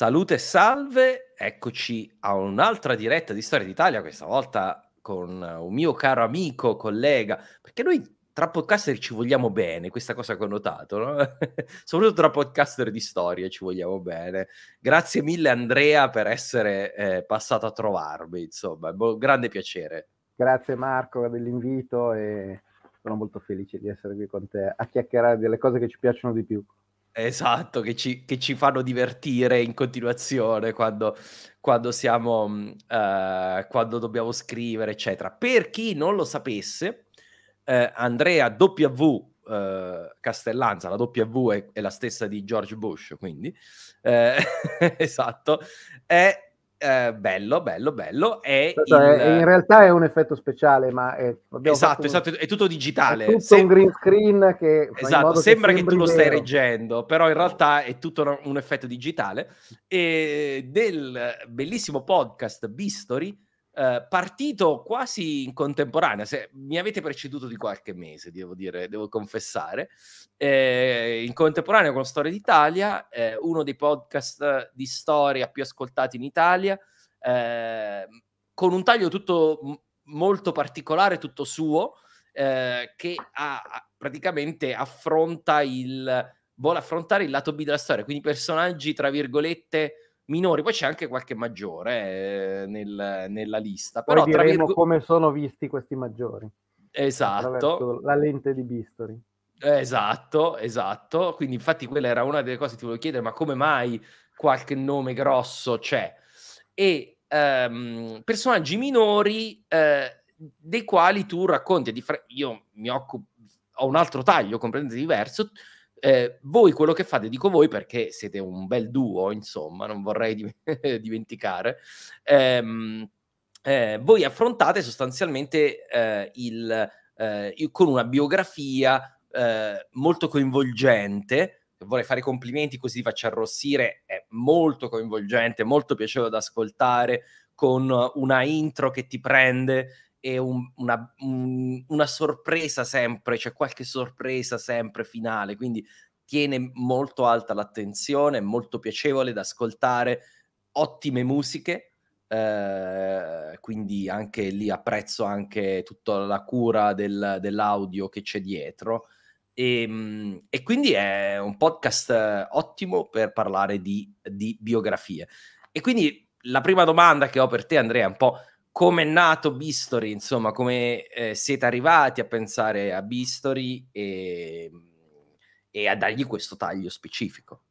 Salute e salve, eccoci a un'altra diretta di Storia d'Italia, questa volta con un mio caro amico, collega, perché noi tra podcaster ci vogliamo bene, questa cosa che ho notato, no? soprattutto tra podcaster di storia ci vogliamo bene. Grazie mille Andrea per essere eh, passato a trovarmi, insomma, un grande piacere. Grazie Marco dell'invito e sono molto felice di essere qui con te a chiacchierare delle cose che ci piacciono di più. Esatto, che ci, che ci fanno divertire in continuazione quando, quando siamo, mm, eh, quando dobbiamo scrivere, eccetera. Per chi non lo sapesse, eh, Andrea W. Eh, Castellanza, la W è, è, la stessa di George Bush, quindi eh, esatto, è eh, bello, bello, bello. È Aspetta, il... è, in realtà è un effetto speciale, ma è, esatto, esatto, è tutto digitale. È tutto Sem- un green screen che esatto, sembra che, che tu lo stai reggendo, però in realtà è tutto un effetto digitale. E del bellissimo podcast Bistory. Eh, partito quasi in contemporanea, se mi avete preceduto di qualche mese, devo dire, devo confessare, eh, in contemporanea con Storia d'Italia, eh, uno dei podcast di storia più ascoltati in Italia, ehm, con un taglio tutto m- molto particolare, tutto suo, eh, che ha, praticamente affronta il, vuole affrontare il lato B della storia, quindi personaggi, tra virgolette, minori, poi c'è anche qualche maggiore eh, nel, nella lista. Però poi diremo virgo... come sono visti questi maggiori. Esatto. La lente di Bistori. Esatto, esatto. Quindi infatti quella era una delle cose che ti volevo chiedere, ma come mai qualche nome grosso c'è? E ehm, personaggi minori eh, dei quali tu racconti, io mi occupo, ho un altro taglio completamente diverso, eh, voi quello che fate, dico voi perché siete un bel duo, insomma, non vorrei di- dimenticare. Ehm, eh, voi affrontate sostanzialmente eh, il, eh, con una biografia eh, molto coinvolgente. Vorrei fare i complimenti così vi faccio arrossire, è molto coinvolgente, molto piacevole da ascoltare, con una intro che ti prende è un, una, una, sorpresa sempre, c'è cioè qualche sorpresa sempre finale, quindi tiene molto alta l'attenzione, è molto piacevole da ascoltare, ottime musiche, eh, quindi anche lì apprezzo anche tutta la cura del, dell'audio che c'è dietro. E, ehm, e, quindi è un podcast ottimo per parlare di, di biografie. E quindi la prima domanda che ho per te, Andrea, è un po' come è nato Bistori, insomma, come eh, siete arrivati a pensare a Bistori e, e a dargli questo taglio specifico?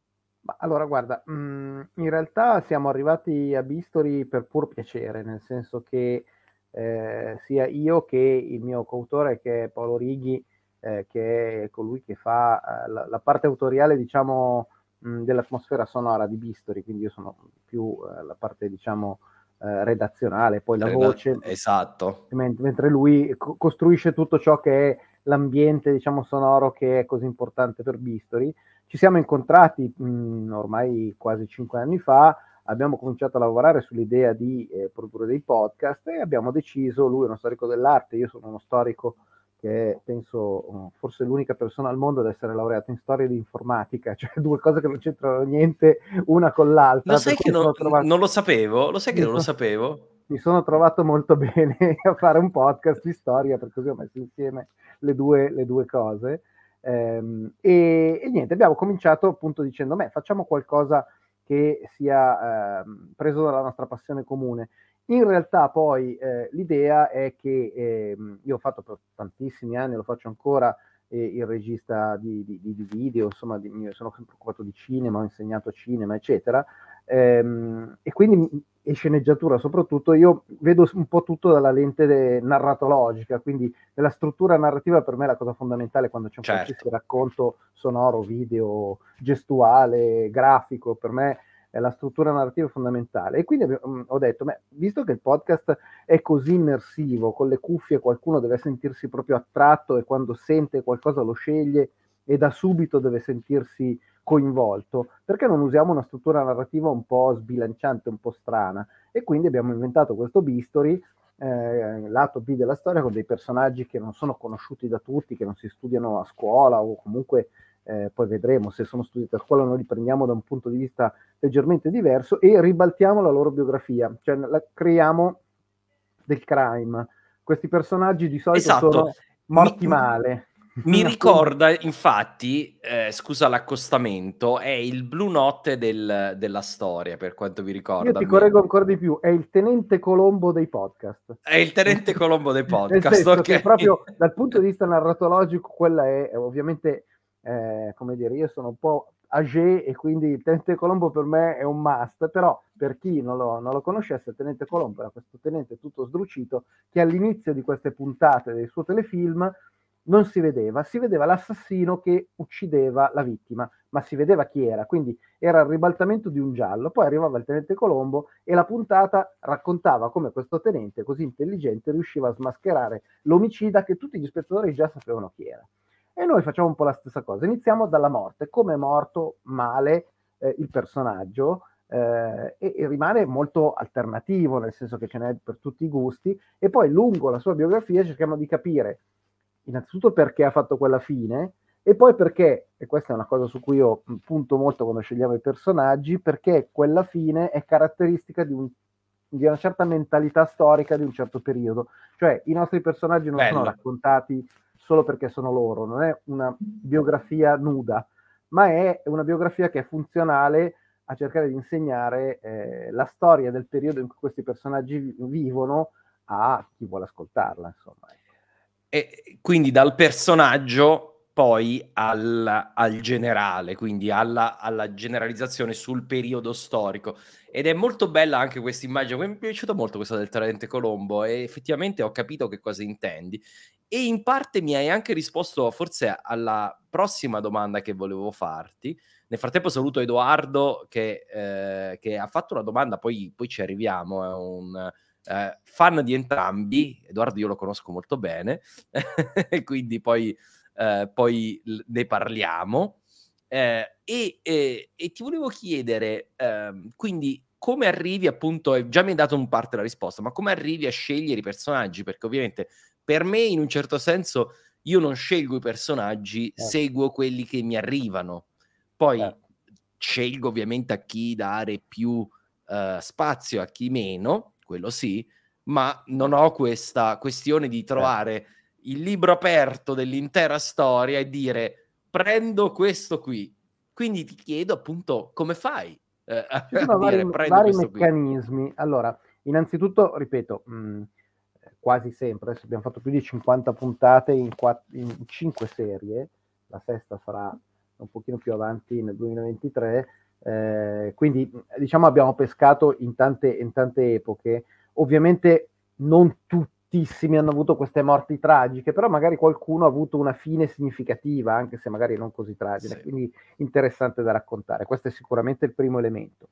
Allora, guarda, mh, mm, in realtà siamo arrivati a Bistori per pur piacere, nel senso che eh, sia io che il mio coautore, che è Paolo Righi, eh, che è colui che fa eh, la, la, parte autoriale, diciamo, mh, mm, dell'atmosfera sonora di Bistori, quindi io sono più eh, la parte, diciamo, eh, redazionale, poi la Reda- voce. Esatto. Mentre, mentre lui co- costruisce tutto ciò che è l'ambiente, diciamo, sonoro che è così importante per Bistori. Ci siamo incontrati mh, mm, ormai quasi cinque anni fa, abbiamo cominciato a lavorare sull'idea di eh, produrre dei podcast e abbiamo deciso, lui è uno storico dell'arte, io sono uno storico che è, penso mm, forse l'unica persona al mondo ad essere laureata in storia di informatica, cioè due cose che non c'entrano niente una con l'altra. Lo sai che non, trovato... non, lo sapevo, lo sai che non lo sapevo. Mi sono trovato molto bene a fare un podcast di storia, per così ho messo insieme le due, le due cose. Ehm, e, e, niente, abbiamo cominciato appunto dicendo, beh, facciamo qualcosa che sia eh, preso dalla nostra passione comune. In realtà poi eh, l'idea è che eh, io ho fatto per tantissimi anni, lo faccio ancora, eh, il regista di, di, di video, insomma di, mi sono sempre occupato di cinema, ho insegnato cinema, eccetera, ehm, e quindi e sceneggiatura soprattutto, io vedo un po' tutto dalla lente de- eh, narratologica, quindi la struttura narrativa per me è la cosa fondamentale quando c'è un certo. racconto sonoro, video, gestuale, grafico, per me la struttura narrativa fondamentale. E quindi mm, ho detto, beh, visto che il podcast è così immersivo, con le cuffie qualcuno deve sentirsi proprio attratto e quando sente qualcosa lo sceglie e da subito deve sentirsi coinvolto, perché non usiamo una struttura narrativa un po' sbilanciante, un po' strana? E quindi abbiamo inventato questo Bisturi eh, lato B della storia con dei personaggi che non sono conosciuti da tutti, che non si studiano a scuola o comunque eh, poi vedremo se sono studiati a scuola, noi li prendiamo da un punto di vista leggermente diverso e ribaltiamo la loro biografia, cioè la creiamo del crime. Questi personaggi di solito esatto. sono morti mi, male. Mi ricorda infatti, eh, scusa l'accostamento, è il blu notte del, della storia per quanto mi ricorda. Io ti correggo ancora di più, è il tenente Colombo dei podcast. È il tenente Colombo dei podcast, ok. proprio dal punto di vista narratologico quella è, è ovviamente eh, come dire, io sono un po' agé e quindi Tenente Colombo per me è un must, però per chi non lo, non lo conoscesse, Tenente Colombo era questo tenente tutto sdrucito che all'inizio di queste puntate del suo telefilm non si vedeva, si vedeva l'assassino che uccideva la vittima, ma si vedeva chi era, quindi era il ribaltamento di un giallo. Poi arrivava il tenente Colombo e la puntata raccontava come questo tenente così intelligente riusciva a smascherare l'omicida che tutti gli spettatori già sapevano chi era. E noi facciamo un po' la stessa cosa. Iniziamo dalla morte, come è morto male eh, il personaggio eh, e, e, rimane molto alternativo, nel senso che ce n'è per tutti i gusti. E poi lungo la sua biografia cerchiamo di capire innanzitutto perché ha fatto quella fine e poi perché, e questa è una cosa su cui io punto molto quando scegliamo i personaggi, perché quella fine è caratteristica di, un, di una certa mentalità storica di un certo periodo. Cioè i nostri personaggi non Bello. sono raccontati solo perché sono loro, non è una biografia nuda, ma è una biografia che è funzionale a cercare di insegnare eh, la storia del periodo in cui questi personaggi vivono a chi vuole ascoltarla, insomma. Ecco. E quindi dal personaggio poi al, al generale, quindi alla, alla, generalizzazione sul periodo storico. Ed è molto bella anche questa immagine, mi è piaciuta molto questa del Talente Colombo e effettivamente ho capito che cosa intendi. E in parte mi hai anche risposto forse alla prossima domanda che volevo farti. Nel frattempo saluto Edoardo che, eh, che ha fatto una domanda, poi, poi ci arriviamo, è un... Eh, fan di entrambi, Edoardo io lo conosco molto bene, quindi poi, eh, poi, ne parliamo. Eh, e, e, e, ti volevo chiedere, ehm, quindi come arrivi appunto, già mi hai dato un parte la risposta, ma come arrivi a scegliere i personaggi? Perché ovviamente per me, in un certo senso, io non scelgo i personaggi, eh. seguo quelli che mi arrivano. Poi eh. scelgo ovviamente a chi dare più uh, spazio, a chi meno, quello sì, ma non ho questa questione di eh. trovare eh. il libro aperto dell'intera storia e dire prendo questo qui. Quindi ti chiedo appunto come fai eh, a vari, dire, vari meccanismi. Qui. Allora, innanzitutto, ripeto, mh, quasi sempre, adesso abbiamo fatto più di 50 puntate in, 4, in 5 serie, la sesta sarà un pochino più avanti nel 2023, eh, quindi diciamo abbiamo pescato in tante, in tante epoche, ovviamente non tuttissimi hanno avuto queste morti tragiche, però magari qualcuno ha avuto una fine significativa, anche se magari non così tragica, sì. quindi interessante da raccontare. Questo è sicuramente il primo elemento.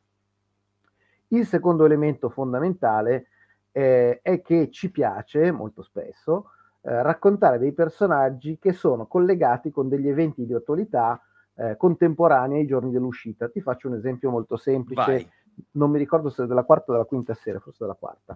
Il secondo elemento fondamentale è eh, è che ci piace molto spesso eh, raccontare dei personaggi che sono collegati con degli eventi di attualità eh, contemporanei ai giorni dell'uscita. Ti faccio un esempio molto semplice, Vai. non mi ricordo se è della quarta o della quinta sera, forse della quarta.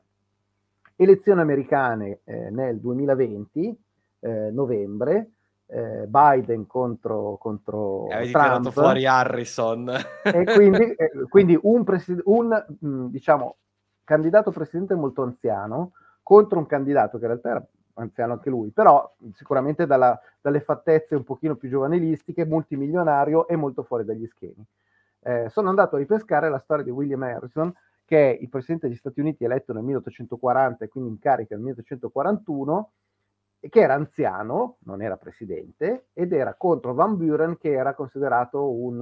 Elezioni americane eh, nel 2020, eh, novembre, eh, Biden contro, contro Avevi Trump. tirato fuori Harrison. E quindi, quindi un, presid- un mm, diciamo, candidato presidente molto anziano contro un candidato che in realtà era anziano anche lui, però sicuramente dalla, dalle fattezze un pochino più giovanilistiche, multimilionario e molto fuori dagli schemi. Eh, sono andato a ripescare la storia di William Harrison, che è il presidente degli Stati Uniti eletto nel 1840 e quindi in carica nel 1841, che era anziano, non era presidente, ed era contro Van Buren, che era considerato un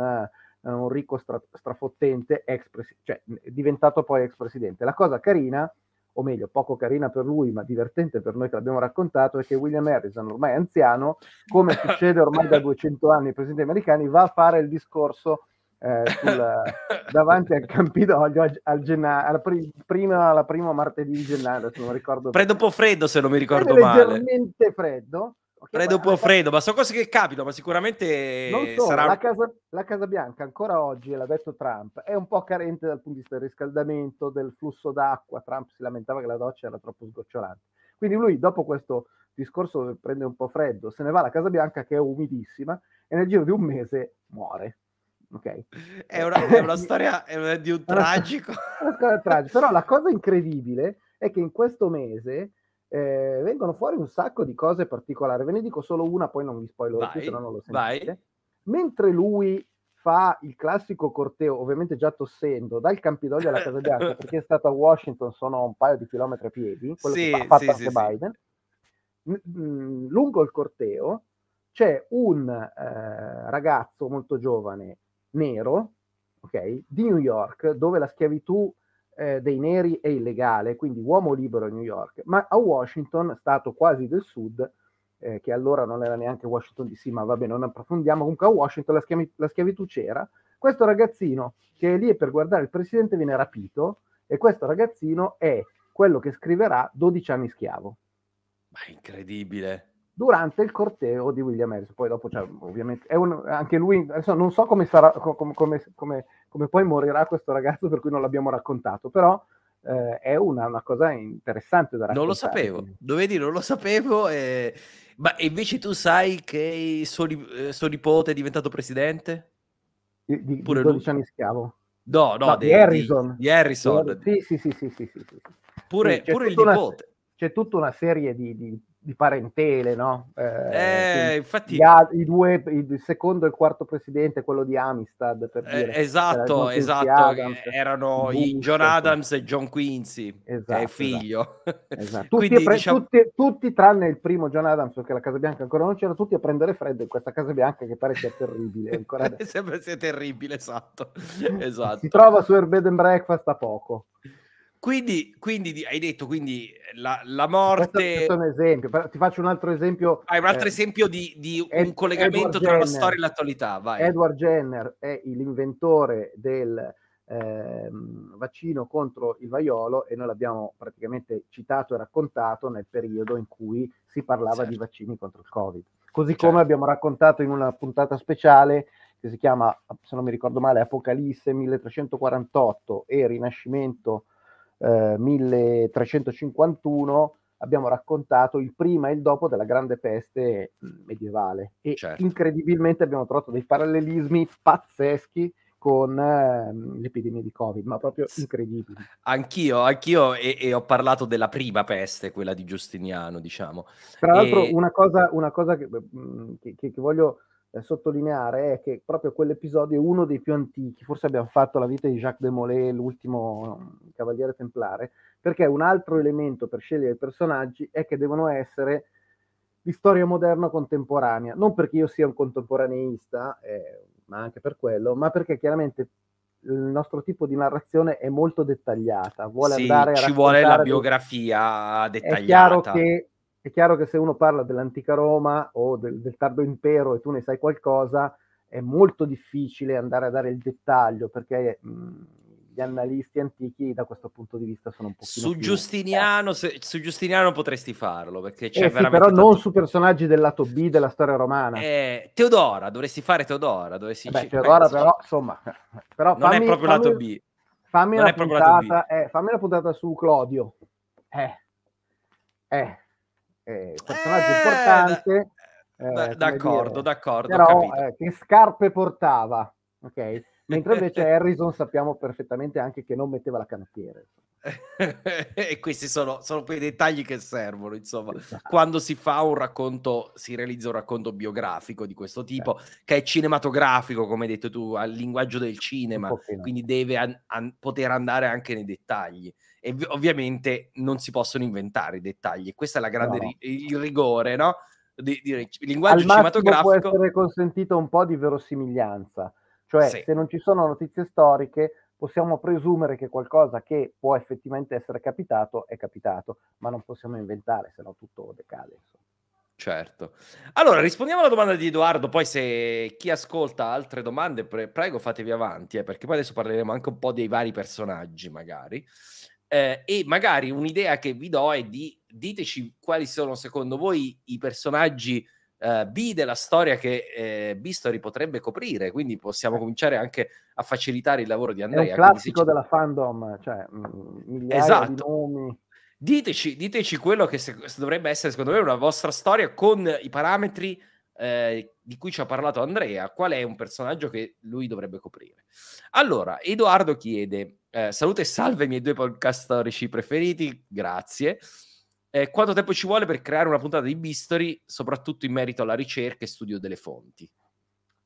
eh, un ricco stra- strafottente, ex presi- cioè diventato poi ex presidente. La cosa carina, o meglio, poco carina per lui, ma divertente per noi che l'abbiamo raccontato, è che William Harrison, ormai anziano, come succede ormai da 200 anni ai presidenti americani, va a fare il discorso eh, sul, davanti al Campidoglio al, al alla, pri, prima, alla prima martedì di gennaio, se non ricordo. Freddo un po' freddo, se non mi ricordo male. Leggermente freddo, Okay, freddo un po' freddo, ma sono cose che capitano, ma sicuramente so, sarà... La casa, la casa, Bianca ancora oggi, l'ha detto Trump, è un po' carente dal punto di vista del riscaldamento, del flusso d'acqua. Trump si lamentava che la doccia era troppo sgocciolante. Quindi lui, dopo questo discorso, prende un po' freddo, se ne va alla Casa Bianca che è umidissima e nel giro di un mese muore. Okay. È, una, è una storia è di un tragico. Una, una tragica. Però la cosa incredibile è che in questo mese eh, vengono fuori un sacco di cose particolari. Ve ne dico solo una, poi non vi spoilerò più, se no non lo sentite. Vai. Mentre lui fa il classico corteo, ovviamente già tossendo, dal Campidoglio alla Casa Bianca, perché è stato a Washington, sono un paio di chilometri a piedi, quello sì, che fa, fatto sì, anche sì, Biden. Mh, mm, lungo il corteo c'è un eh, ragazzo molto giovane, nero, ok, di New York, dove la schiavitù eh, dei neri è illegale, quindi uomo libero a New York, ma a Washington, stato quasi del sud, eh, che allora non era neanche Washington DC, ma va bene, non approfondiamo, comunque a Washington la, schiavi- la schiavitù c'era. Questo ragazzino che è lì per guardare il presidente viene rapito e questo ragazzino è quello che scriverà 12 anni schiavo. Ma incredibile durante il corteo di William Harris. Poi dopo c'è cioè, ovviamente un, anche lui, adesso non so come, sarà, come, come, come, come, poi morirà questo ragazzo per cui non l'abbiamo raccontato, però eh, è una, una, cosa interessante da raccontare. Non lo sapevo, dovevi dire, non lo sapevo, eh, e... ma invece tu sai che suo, eh, suo nipote è diventato presidente? Di, di, Pure di 12 lui. anni schiavo. No, no, no di, Harrison. Di, Harrison. Sì, sì, sì, sì, sì, sì. Pure, pure il nipote. Una, c'è tutta una serie di di parentele, no? Eh, eh, infatti... I due, il secondo e il quarto presidente, quello di Amistad, per eh, dire. eh, esatto, esatto, Adams, erano Bush, John ecco. Adams e John Quincy, esatto, esatto, figlio. Esatto. tutti, Quindi, pre- diciamo... tutti, tutti, tranne il primo John Adams, perché la Casa Bianca ancora non c'era, tutti a prendere freddo in questa Casa Bianca che pare sia terribile. Ancora sia terribile, esatto. esatto. Si trova su Air Bed and Breakfast a poco. Quindi, quindi, hai detto quindi eh, la, la morte. Questo è un esempio, ti faccio un altro esempio. Hai un altro eh, esempio di, di Ed, un collegamento Edward tra Jenner. la storia e l'attualità. Vai. Edward Jenner è l'inventore del eh, vaccino contro il vaiolo e noi l'abbiamo praticamente citato e raccontato nel periodo in cui si parlava certo. di vaccini contro il Covid. Così certo. come abbiamo raccontato in una puntata speciale che si chiama, se non mi ricordo male, Apocalisse 1348 e Rinascimento eh, 1351 abbiamo raccontato il prima e il dopo della grande peste mm, medievale e certo. incredibilmente abbiamo trovato dei parallelismi pazzeschi con ehm, l'epidemia di Covid, ma proprio incredibili Anch'io, anch'io e, e, ho parlato della prima peste, quella di Giustiniano, diciamo. Tra l'altro e... una cosa, una cosa che, mm, che, che voglio eh, sottolineare è che proprio quell'episodio è uno dei più antichi, forse abbiamo fatto la vita di Jacques de Molay, l'ultimo mm, cavaliere templare, perché un altro elemento per scegliere i personaggi è che devono essere di storia moderna contemporanea, non perché io sia un contemporaneista, eh, ma anche per quello, ma perché chiaramente il nostro tipo di narrazione è molto dettagliata, vuole sì, andare a ci vuole la biografia dettagliata. È chiaro che è chiaro che se uno parla dell'antica Roma o del, del tardo impero e tu ne sai qualcosa, è molto difficile andare a dare il dettaglio perché mh, mhmm, gli analisti antichi da questo punto di vista sono un po' su Giustiniano, su Giustiniano potresti farlo perché c'è eh sì, veramente però non su personaggi del lato B della storia romana eh, Teodora, dovresti fare Teodora dovresti Beh, Teodora penso. però insomma però non fammi, è proprio lato B fammi, non la puntata, eh, fammi la puntata su Clodio eh eh eh, personaggio eh, importante. Eh, d'accordo, d'accordo. Però eh, che scarpe portava, ok? Mentre invece Harrison sappiamo perfettamente anche che non metteva la canottiera. e questi sono, sono, quei dettagli che servono, insomma, esatto. quando si fa un racconto, si realizza un racconto biografico di questo tipo, esatto. che è cinematografico, come hai detto tu, al linguaggio del cinema, quindi deve an- an- poter andare anche nei dettagli e ovviamente non si possono inventare i dettagli. Questo è la grande no. ri- il rigore, no? Di, di, il linguaggio Al cinematografico. può essere consentito un po' di verosimiglianza, cioè sì. se non ci sono notizie storiche possiamo presumere che qualcosa che può effettivamente essere capitato è capitato, ma non possiamo inventare, se no tutto decade. Insomma. Certo. Allora, rispondiamo alla domanda di Edoardo, poi se chi ascolta altre domande, pre- prego fatevi avanti, eh, perché poi adesso parleremo anche un po' dei vari personaggi, magari. Eh, e magari un'idea che vi do è di diteci quali sono secondo voi i personaggi eh, B della storia che eh, Bistori potrebbe coprire, quindi possiamo cominciare anche a facilitare il lavoro di Andrea. È un classico della fandom, cioè mm, migliaia esatto. di nomi. Diteci, diteci quello che se dovrebbe essere secondo me una vostra storia con i parametri eh, di cui ci ha parlato Andrea, qual è un personaggio che lui dovrebbe coprire. Allora, Edoardo chiede, eh, salute e salve i miei due podcastorici preferiti, grazie. Eh, quanto tempo ci vuole per creare una puntata di Bistori, soprattutto in merito alla ricerca e studio delle fonti?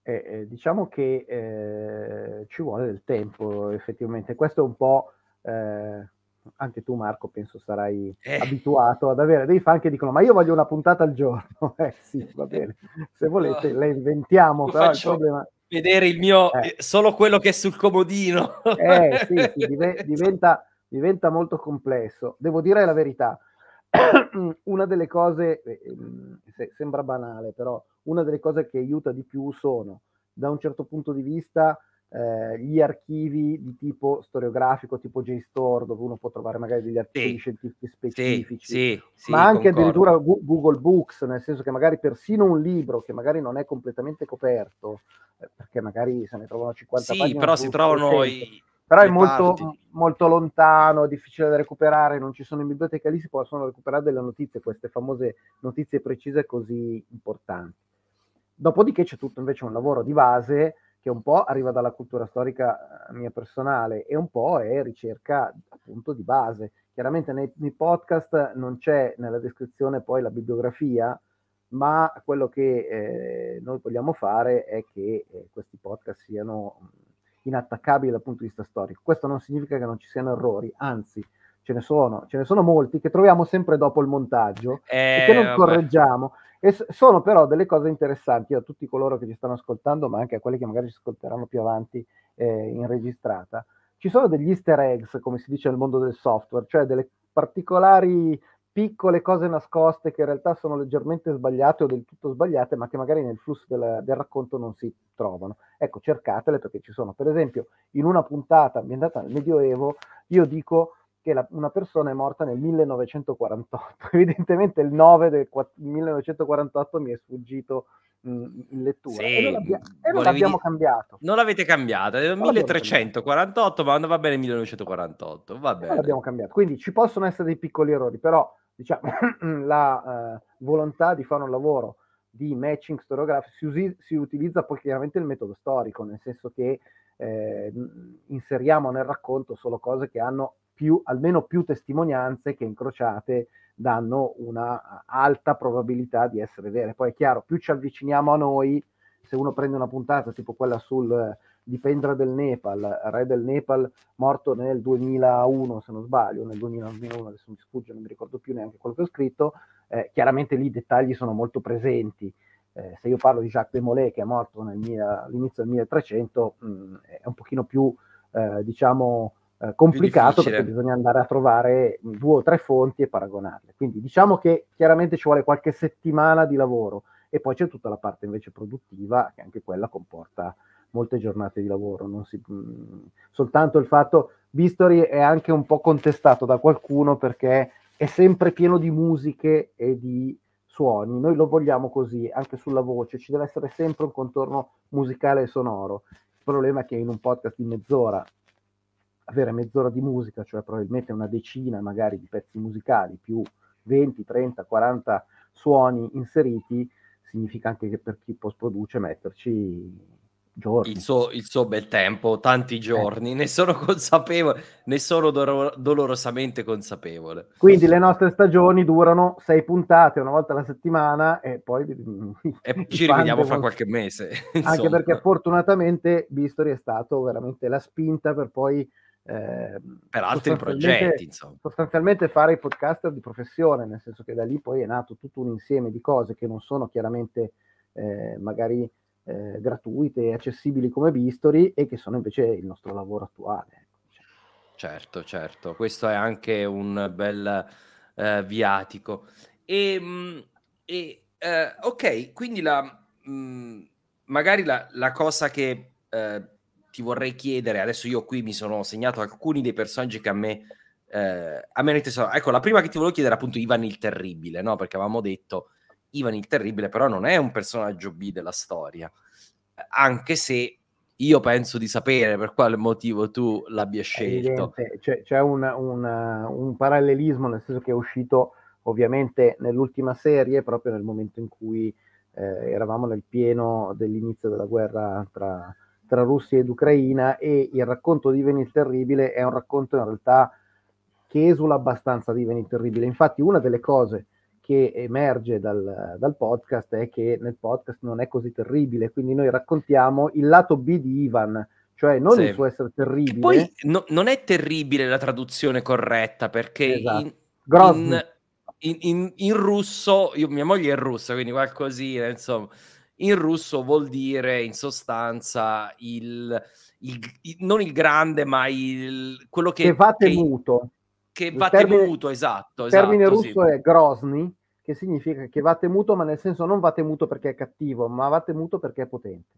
Eh, eh diciamo che eh, ci vuole del tempo, effettivamente. Questo è un po' eh, anche tu Marco penso sarai eh. abituato ad avere dei fan che dicono ma io voglio una puntata al giorno eh sì va bene se volete la inventiamo io però faccio, il problema vedere il mio eh. eh. solo quello che è sul comodino. Eh, sì, sì, diventa, diventa molto complesso. Devo dire la verità. una delle cose, eh, ehm, sembra banale, però una delle cose che aiuta di più sono, da un certo punto di vista, eh, gli archivi di tipo storiografico, tipo JSTOR, dove uno può trovare magari degli archivi sì, scientifici specifici, sì, sì, ma anche concordo. addirittura Google Books, nel senso che magari persino un libro che magari non è completamente coperto, eh, perché magari se ne trovano 50 sì, pagine. però si trovano i però è molto, molto, lontano, difficile da recuperare, non ci sono in biblioteca, lì si possono recuperare delle notizie, queste famose notizie precise così importanti. Dopodiché c'è tutto invece un lavoro di base che un po' arriva dalla cultura storica eh, mia personale e un po' è ricerca appunto di base. Chiaramente nei, nei podcast non c'è nella descrizione poi la bibliografia, ma quello che eh, noi vogliamo fare è che eh, questi podcast siano mm, inattaccabili dal punto di vista storico. Questo non significa che non ci siano errori, anzi ce ne sono, ce ne sono molti che troviamo sempre dopo il montaggio eh, e che non eh, vabbè. correggiamo. E sono però delle cose interessanti a tutti coloro che ci stanno ascoltando, ma anche a quelli che magari ci ascolteranno più avanti eh, in registrata. Ci sono degli easter eggs, come si dice nel mondo del software, cioè delle particolari piccole cose nascoste che in realtà sono leggermente sbagliate o del tutto sbagliate, ma che magari nel flusso del, del, racconto non si trovano. Ecco, cercatele perché ci sono. Per esempio, in una puntata ambientata nel Medioevo, io dico che la, una persona è morta nel 1948. Evidentemente il 9 del 1948 mi è sfuggito mm, in lettura sì, e non, l'abbiamo dire... cambiato. Non l'avete cambiato, è 1348, ma va bene 1948, va bene. l'abbiamo cambiato. Quindi ci possono essere dei piccoli errori, però diciamo la eh, volontà di fare un lavoro di matching storiografico si, usi- si, utilizza poi chiaramente il metodo storico, nel senso che eh, inseriamo nel racconto solo cose che hanno più, almeno più testimonianze che incrociate danno una alta probabilità di essere vere. Poi è chiaro, più ci avviciniamo a noi, se uno prende una puntata tipo quella sul eh, dipendere del Nepal, re del Nepal morto nel 2001 se non sbaglio, nel 2001 adesso mi sfugge, non mi ricordo più neanche quello che ho scritto, eh, chiaramente lì i dettagli sono molto presenti. Eh, se io parlo di Jacques Bemolet che è morto mia, all'inizio del 1300 mh, mm, è un pochino più eh, diciamo eh, complicato perché bisogna andare a trovare mm, due o tre fonti e paragonarle. Quindi diciamo che chiaramente ci vuole qualche settimana di lavoro e poi c'è tutta la parte invece produttiva che anche quella comporta molte giornate di lavoro, Non si, mh, mm, soltanto il fatto Vistori è anche un po' contestato da qualcuno perché è sempre pieno di musiche e di suoni, noi lo vogliamo così anche sulla voce, ci deve essere sempre un contorno musicale e sonoro. Il problema è che in un podcast di mezz'ora avere mezz'ora di musica, cioè probabilmente una decina magari di pezzi musicali più 20, 30, 40 suoni inseriti, significa anche che per chi post produce metterci giorni. Il suo, il suo bel tempo, tanti eh. giorni, eh. ne sono consapevole, ne sono do- dolorosamente consapevole. Quindi le nostre stagioni durano sei puntate, una volta alla settimana e poi... E ci rivediamo fra qualche mese. Insomma. Anche perché fortunatamente Bistori è stato veramente la spinta per poi Ehm, per altri progetti. Insomma. Sostanzialmente fare i podcaster di professione, nel senso che da lì poi è nato tutto un insieme di cose che non sono chiaramente eh, magari eh, gratuite e accessibili come Bistori e che sono invece il nostro lavoro attuale. Ecco, diciamo. Certo, certo, questo è anche un bel eh, viatico. Ehm, e, e eh, ok, quindi la, mh, mm, magari la, la cosa che eh, ti vorrei chiedere, adesso io qui mi sono segnato alcuni dei personaggi che a me, eh, a me ne Ecco, la prima che ti volevo chiedere è appunto Ivan il Terribile, no? Perché avevamo detto Ivan il Terribile però non è un personaggio B della storia, anche se io penso di sapere per quale motivo tu l'abbia scelto. C'è, c'è una, una, un parallelismo, nel senso che è uscito ovviamente nell'ultima serie, proprio nel momento in cui eh, eravamo nel pieno dell'inizio della guerra tra tra Russia ed Ucraina e il racconto di Veni il Terribile è un racconto in realtà che esula abbastanza di Veni il Terribile. Infatti una delle cose che emerge dal, dal, podcast è che nel podcast non è così terribile, quindi noi raccontiamo il lato B di Ivan, cioè non sì. il suo essere terribile. Che poi no, non è terribile la traduzione corretta perché esatto. in, in, in, in, russo, io, mia moglie è russa, quindi qualcosina, insomma, in russo vuol dire in sostanza il, il, il non il grande, ma il, quello che... Che temuto. che, Che va temuto, esatto. Il termine esatto, russo sì. è grosny, che significa che va temuto, ma nel senso non va temuto perché è cattivo, ma va temuto perché è potente.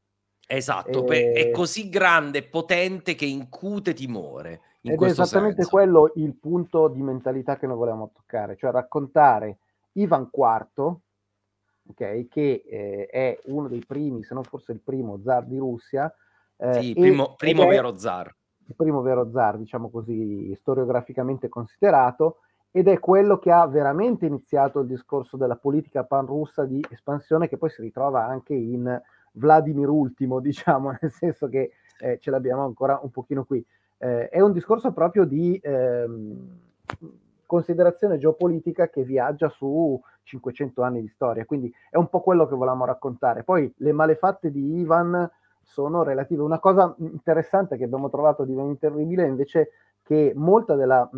Esatto, e... è così grande e potente che incute timore. In Ed è esattamente senso. quello il punto di mentalità che noi volevamo toccare, cioè raccontare Ivan IV, okay, che eh, è uno dei primi, se non forse il primo zar di Russia. Eh, sì, primo, e, primo vero zar. Il primo vero zar, diciamo così, storiograficamente considerato, ed è quello che ha veramente iniziato il discorso della politica panrussa di espansione che poi si ritrova anche in Vladimir ultimo, diciamo, nel senso che eh, ce l'abbiamo ancora un pochino qui. Eh, è un discorso proprio di ehm, considerazione geopolitica che viaggia su 500 anni di storia. Quindi è un po' quello che volevamo raccontare. Poi le malefatte di Ivan sono relative. Una cosa interessante che abbiamo trovato di terribile è invece che molta della,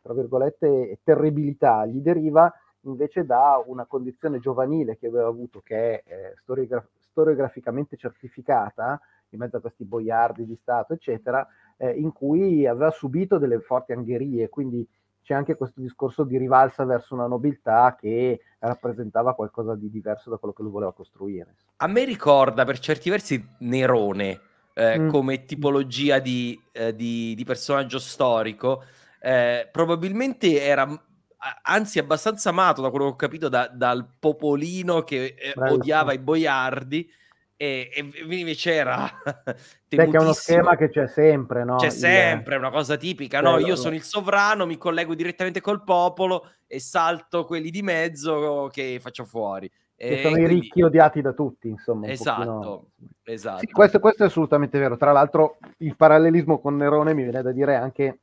tra virgolette, terribilità gli deriva invece da una condizione giovanile che aveva avuto, che è eh, storiogra- storiograficamente certificata, in mezzo a questi boiardi di Stato, eccetera, eh, in cui aveva subito delle forti angherie, quindi c'è anche questo discorso di rivalsa verso una nobiltà che rappresentava qualcosa di diverso da quello che lui voleva costruire. A me ricorda per certi versi Nerone eh, mm. come tipologia di, eh, di, di personaggio storico. Eh, probabilmente era anzi abbastanza amato da quello che ho capito da, dal popolino che eh, odiava i boiardi e, e quindi c'era Beh, è uno schema che c'è sempre no? c'è sempre, il... una cosa tipica no? io sono il sovrano, mi collego direttamente col popolo e salto quelli di mezzo che faccio fuori che eh, sono quindi... i ricchi odiati da tutti, insomma. Esatto, pochino... esatto. Sì, questo, questo, è assolutamente vero. Tra l'altro, il parallelismo con Nerone mi viene da dire anche,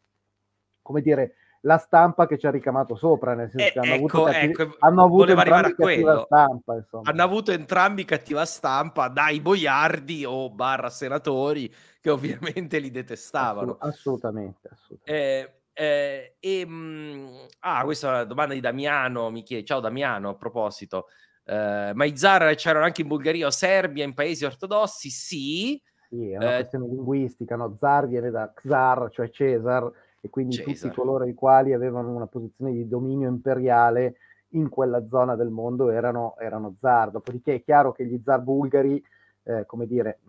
come dire, la stampa che ci ha ricamato sopra, nel senso eh, che hanno ecco, avuto, cattiv- ecco, hanno avuto entrambi cattiva stampa. Insomma. Hanno avuto entrambi cattiva stampa dai boiardi o barra senatori che ovviamente li detestavano. assolutamente. assolutamente. Eh, eh, e, ehm, mh, ah, questa è una domanda di Damiano, mi chiede, ciao Damiano, a proposito, eh, ma i zar c'erano anche in Bulgaria o Serbia, in paesi ortodossi? Sì. Sì, è una eh, questione linguistica, no? Zar viene da Czar, cioè Cesar, e quindi Cesare. tutti esatto. coloro i quali avevano una posizione di dominio imperiale in quella zona del mondo erano, erano zar. Dopodiché è chiaro che gli zar bulgari, eh, come dire,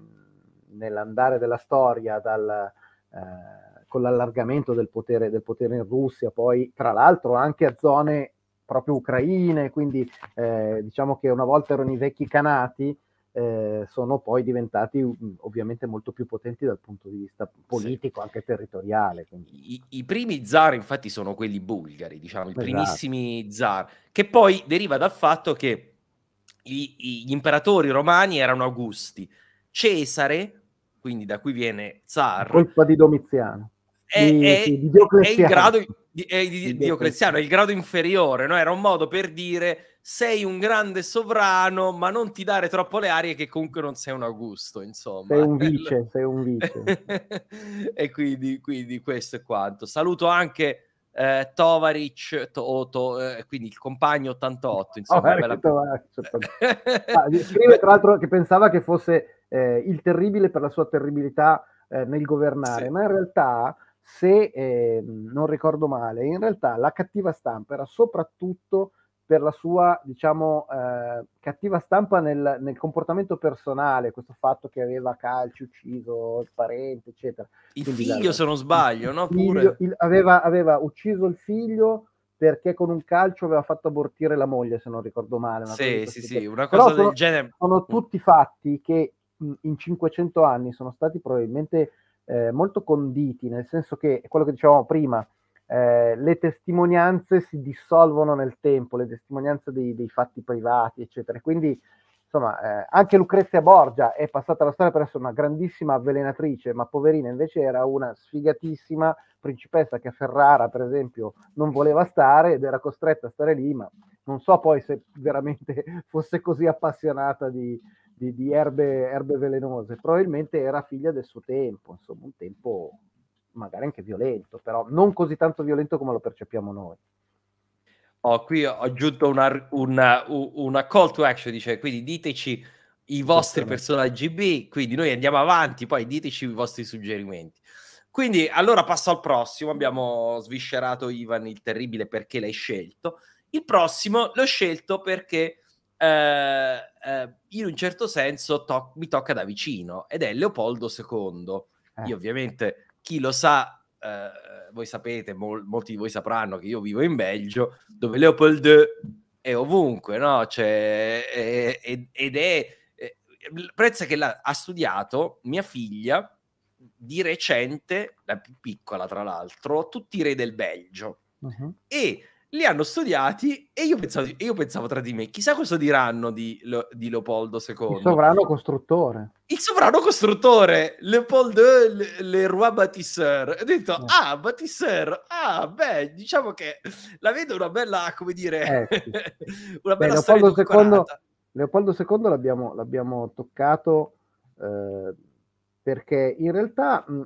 nell'andare della storia dal, eh, con l'allargamento del potere, del potere in Russia, poi tra l'altro anche a zone proprio ucraine, quindi eh, diciamo che una volta erano i vecchi canati, eh, sono poi diventati mm, ovviamente molto più potenti dal punto di vista politico, sì. anche territoriale. I, I, primi zar infatti sono quelli bulgari, diciamo, i esatto. primissimi zar, che poi deriva dal fatto che i, gli imperatori romani erano Augusti, Cesare, quindi da cui viene zar. Colpa di Domiziano. È, di, è, di È il grado, di, è, di, Diocleziano, è il grado inferiore, no? era un modo per dire sei un grande sovrano, ma non ti dare troppo le arie che comunque non sei un Augusto, insomma. Sei un vice, sei un vice. e quindi, quindi, questo è quanto. Saluto anche eh, Tovaric, to, to, eh, quindi il compagno 88, insomma. Oh, bella... Tovaric, ah, scrive tra l'altro che pensava che fosse eh, il terribile per la sua terribilità eh, nel governare, sì. ma in realtà se ehm, non ricordo male, in realtà la cattiva stampa era soprattutto per la sua, diciamo, eh, cattiva stampa nel, nel, comportamento personale, questo fatto che aveva calci, ucciso il parente, eccetera. Il Quindi, figlio, dai, se non sbaglio, no? Figlio, il, aveva, aveva, ucciso il figlio perché con un calcio aveva fatto abortire la moglie, se non ricordo male. sì, sì, sì, una cosa Però del sono, genere. Sono mm. tutti fatti che mm, in 500 anni sono stati probabilmente eh, molto conditi, nel senso che, quello che dicevamo prima, eh, le testimonianze si dissolvono nel tempo, le testimonianze dei, dei fatti privati, eccetera. Quindi, insomma, eh, anche Lucrezia Borgia è passata la storia per essere una grandissima avvelenatrice, ma poverina invece era una sfigatissima principessa che a Ferrara, per esempio, non voleva stare ed era costretta a stare lì, ma non so poi se veramente fosse così appassionata di, di, di erbe, erbe velenose, probabilmente era figlia del suo tempo, insomma, un tempo magari anche violento, però non così tanto violento come lo percepiamo noi. Oh, qui ho aggiunto una, una, una call to action, dice, quindi diteci i vostri personaggi B, quindi noi andiamo avanti, poi diteci i vostri suggerimenti. Quindi allora passo al prossimo, abbiamo sviscerato Ivan il terribile perché l'hai scelto. Il prossimo l'ho scelto perché eh, eh, in un certo senso to- mi tocca da vicino ed è Leopoldo II. Eh. Io ovviamente chi lo sa, eh, voi sapete, mol- molti di voi sapranno che io vivo in Belgio, dove Leopold è ovunque, no? Cioè, è, è, ed è, è Prezza che ha studiato mia figlia di recente, la più piccola tra l'altro, tutti i re del Belgio. Uh-huh. E li hanno studiati e io pensavo, io pensavo, tra di me, chissà cosa diranno di, Le, di Leopoldo II. Il sovrano costruttore. Il sovrano costruttore, Leopoldo Leroy Batisseur. Ho detto, eh. ah, Batisseur, ah, beh, diciamo che la vedo una bella, come dire, eh, sì. una bella beh, storia Leopoldo II, Leopoldo II l'abbiamo, l'abbiamo toccato eh, perché in realtà... Mh,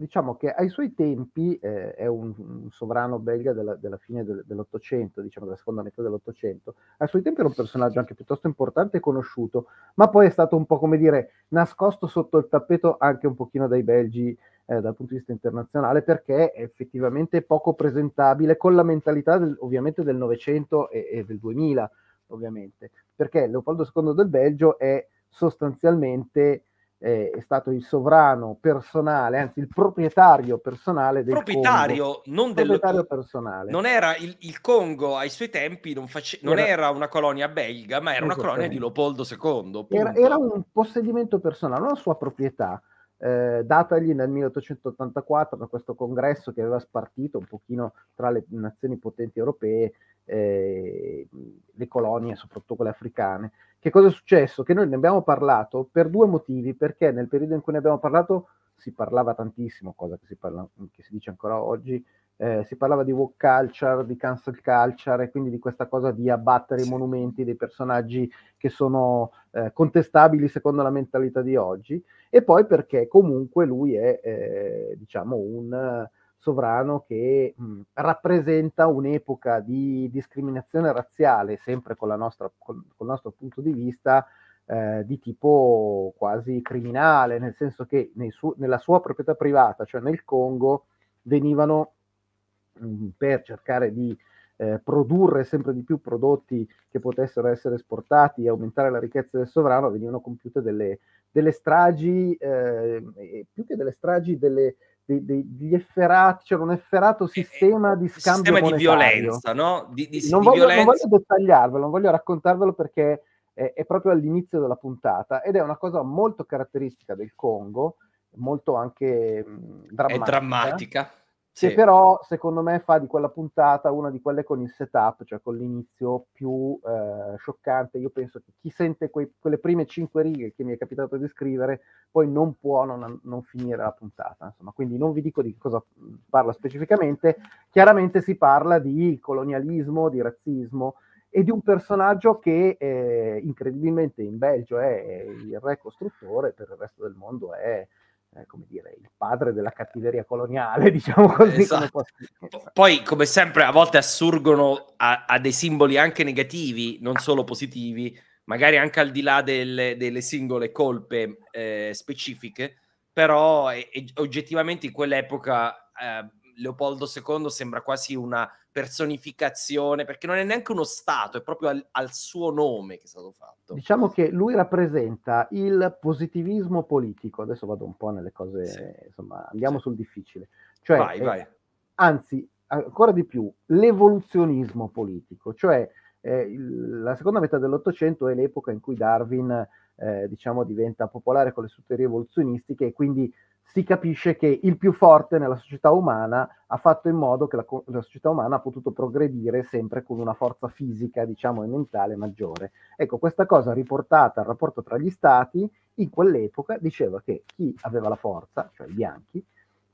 diciamo che ai suoi tempi eh, è un, un, sovrano belga della, della fine del, dell'Ottocento, diciamo della seconda metà dell'Ottocento, ai suoi tempi era un personaggio anche piuttosto importante e conosciuto, ma poi è stato un po' come dire nascosto sotto il tappeto anche un pochino dai belgi eh, dal punto di vista internazionale perché è effettivamente poco presentabile con la mentalità del, ovviamente del Novecento e, e del 2000, ovviamente, perché Leopoldo II del Belgio è sostanzialmente eh, è stato il sovrano personale, anzi il proprietario personale del proprietario, Congo. Non proprietario del... personale. Non era il, il, Congo ai suoi tempi, non, face... non era... era... una colonia belga, ma era una colonia di Leopoldo II. Era, era, un possedimento personale, una sua proprietà eh, datagli nel 1884 da questo congresso che aveva spartito un pochino tra le nazioni potenti europee eh, le colonie, soprattutto quelle africane. Che cosa è successo? Che noi ne abbiamo parlato per due motivi, perché nel periodo in cui ne abbiamo parlato si parlava tantissimo, cosa che si, parla, che si dice ancora oggi, eh, si parlava di walk culture, di cancel culture e quindi di questa cosa di abbattere sì. i monumenti dei personaggi che sono eh, contestabili secondo la mentalità di oggi e poi perché comunque lui è eh, diciamo un eh, sovrano che mh, rappresenta un'epoca di discriminazione razziale sempre con, nostra, con, con il nostro punto di vista eh, di tipo quasi criminale, nel senso che nel su- nella sua proprietà privata, cioè nel Congo, venivano per cercare di eh, produrre sempre di più prodotti che potessero essere esportati e aumentare la ricchezza del sovrano, venivano compiute delle, delle stragi, eh, più che delle stragi, delle, dei, degli efferati, c'era cioè un efferato eh, sistema di scambio sistema monetario. di violenza, no? Di, di, non, di voglio, violenza. non voglio dettagliarvelo, non voglio raccontarvelo perché è, è proprio all'inizio della puntata ed è una cosa molto caratteristica del Congo, molto anche mh, drammatica. È drammatica sì. Che però secondo me fa di quella puntata una di quelle con il setup, cioè con l'inizio più eh, scioccante. Io penso che chi sente quei, quelle prime cinque righe che mi è capitato di scrivere poi non può non, non finire la puntata. Insomma. Quindi non vi dico di cosa parla specificamente. Chiaramente si parla di colonialismo, di razzismo e di un personaggio che eh, incredibilmente in Belgio è il re costruttore, per il resto del mondo è eh, come dire, il padre della cattiveria coloniale, diciamo così. Esatto. Come Poi, come sempre, a volte assurgono a, a, dei simboli anche negativi, non solo positivi, magari anche al di là delle, delle singole colpe eh, specifiche, però e, e, oggettivamente in quell'epoca eh, Leopoldo II sembra quasi una personificazione, perché non è neanche uno Stato, è proprio al, al suo nome che è stato fatto. Diciamo che lui rappresenta il positivismo politico, adesso vado un po' nelle cose, sì. insomma, andiamo sì. sul difficile. Cioè, vai, eh, vai. Anzi, ancora di più, l'evoluzionismo politico, cioè eh, il, la seconda metà dell'Ottocento è l'epoca in cui Darwin eh, diciamo, diventa popolare con le sue teorie evoluzionistiche e quindi si capisce che il più forte nella società umana ha fatto in modo che la, la, società umana ha potuto progredire sempre con una forza fisica, diciamo, e mentale maggiore. Ecco, questa cosa riportata al rapporto tra gli stati, in quell'epoca diceva che chi aveva la forza, cioè i bianchi,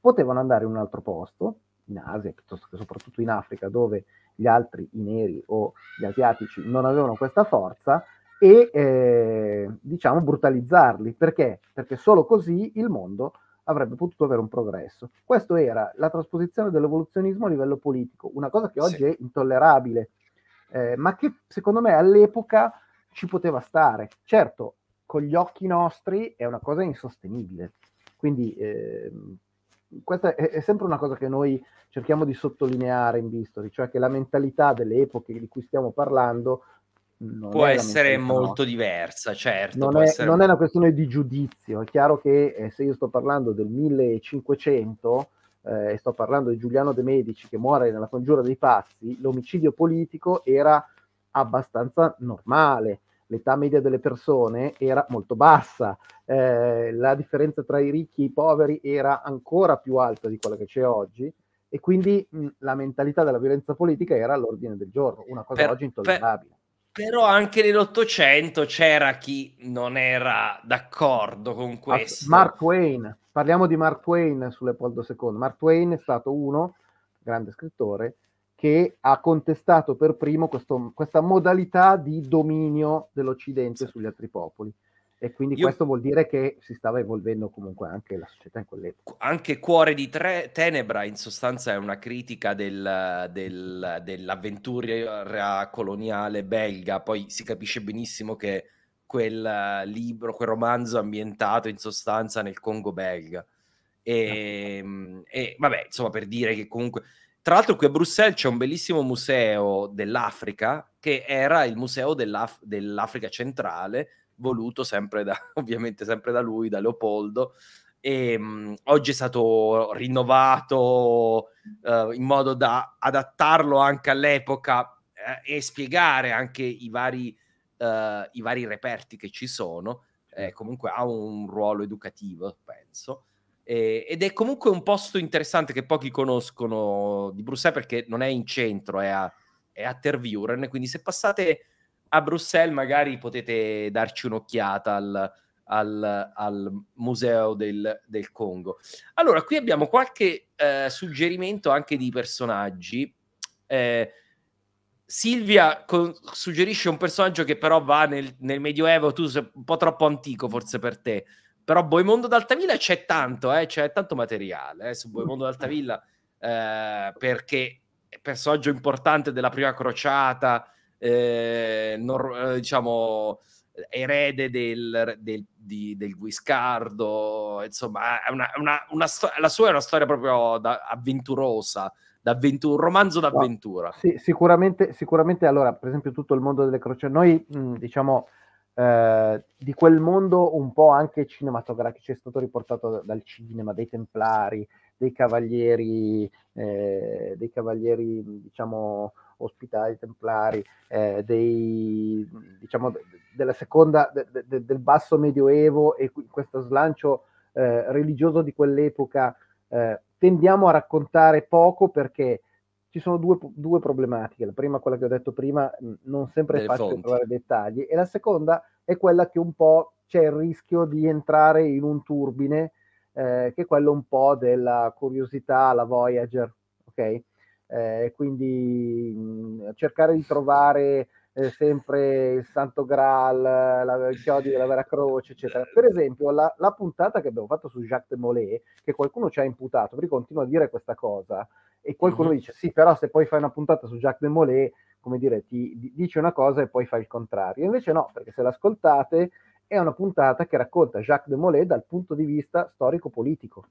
potevano andare in un altro posto, in Asia, piuttosto che soprattutto in Africa, dove gli altri, i neri o gli asiatici, non avevano questa forza, e eh, diciamo brutalizzarli. Perché? Perché solo così il mondo avrebbe potuto avere un progresso. Questo era la trasposizione dell'evoluzionismo a livello politico, una cosa che oggi sì. è intollerabile, eh, ma che secondo me all'epoca ci poteva stare. Certo, con gli occhi nostri è una cosa insostenibile. Quindi eh, questa è, è, sempre una cosa che noi cerchiamo di sottolineare in Bistori, cioè che la mentalità delle epoche di cui stiamo parlando non può essere molto no. diversa, certo. Non è, essere... non è, una questione di giudizio, è chiaro che eh, se io sto parlando del 1500 eh, e sto parlando di Giuliano de' Medici che muore nella congiura dei pazzi, l'omicidio politico era abbastanza normale l'età media delle persone era molto bassa, eh, la differenza tra i ricchi e i poveri era ancora più alta di quella che c'è oggi e quindi mh, la mentalità della violenza politica era all'ordine del giorno, una cosa per, oggi intollerabile. Per, però anche nell'Ottocento c'era chi non era d'accordo con questo. Mark Twain, parliamo di Mark Twain su Leopoldo II. Mark Twain è stato uno, grande scrittore, che ha contestato per primo questo, questa modalità di dominio dell'Occidente sugli altri popoli. E quindi Io... questo vuol dire che si stava evolvendo comunque anche la società in quell'epoca. Anche Cuore di tre, Tenebra in sostanza è una critica del, del, dell'avventura coloniale belga, poi si capisce benissimo che quel libro, quel romanzo ambientato in sostanza nel Congo belga. E, ehm, no. e vabbè, insomma, per dire che comunque... Tra l'altro qui a Bruxelles c'è un bellissimo museo dell'Africa che era il museo dell'Af- dell'Africa centrale voluto sempre da, ovviamente sempre da lui, da Leopoldo. E, ehm, mh, oggi è stato rinnovato uh, in modo da adattarlo anche all'epoca eh, e spiegare anche i vari, uh, i vari, reperti che ci sono. Eh, comunque ha un ruolo educativo, penso ed è comunque un posto interessante che pochi conoscono di Bruxelles perché non è in centro, è a, è a Tervuren, quindi se passate a Bruxelles magari potete darci un'occhiata al, al, al museo del, del, Congo. Allora, qui abbiamo qualche eh, suggerimento anche di personaggi. Eh, Silvia con- suggerisce un personaggio che però va nel, nel, Medioevo, tu sei un po' troppo antico forse per te, però Boimondo d'Altavilla c'è tanto, eh, c'è tanto materiale eh, su Boimondo d'Altavilla eh, perché è personaggio importante della prima crociata, eh, nor- eh, diciamo, erede del, del, di, del, Guiscardo, insomma, una, una, una sto- la sua è una storia proprio da, avventurosa, un romanzo ah, d'avventura. No, sì, sicuramente, sicuramente, allora, per esempio tutto il mondo delle crociere, noi mh, mm, diciamo... Eh, di quel mondo un po' anche cinematografico, c'è stato riportato dal cinema, dei templari, dei cavalieri, eh, dei cavalieri diciamo, ospitali templari, eh, dei, diciamo, della seconda, de, de, del basso medioevo e questo slancio eh, religioso di quell'epoca, eh, tendiamo a raccontare poco perché ci sono due, due, problematiche. La prima, quella che ho detto prima, mm, non sempre è facile fonti. trovare dettagli, e la seconda è quella che un po' c'è il rischio di entrare in un turbine eh, che è quello un po' della curiosità alla Voyager, ok? Eh, quindi mh, mm, cercare di trovare eh, sempre il Santo Graal, la, il Chiodi della Vera Croce, eccetera. Per esempio, la, la, puntata che abbiamo fatto su Jacques de Molay, che qualcuno ci ha imputato, perché continua a dire questa cosa, e qualcuno mm-hmm. dice, sì, però se poi fai una puntata su Jacques de Molay, come dire, ti dice una cosa e poi fai il contrario. Invece no, perché se l'ascoltate è una puntata che racconta Jacques de Molay dal punto di vista storico-politico.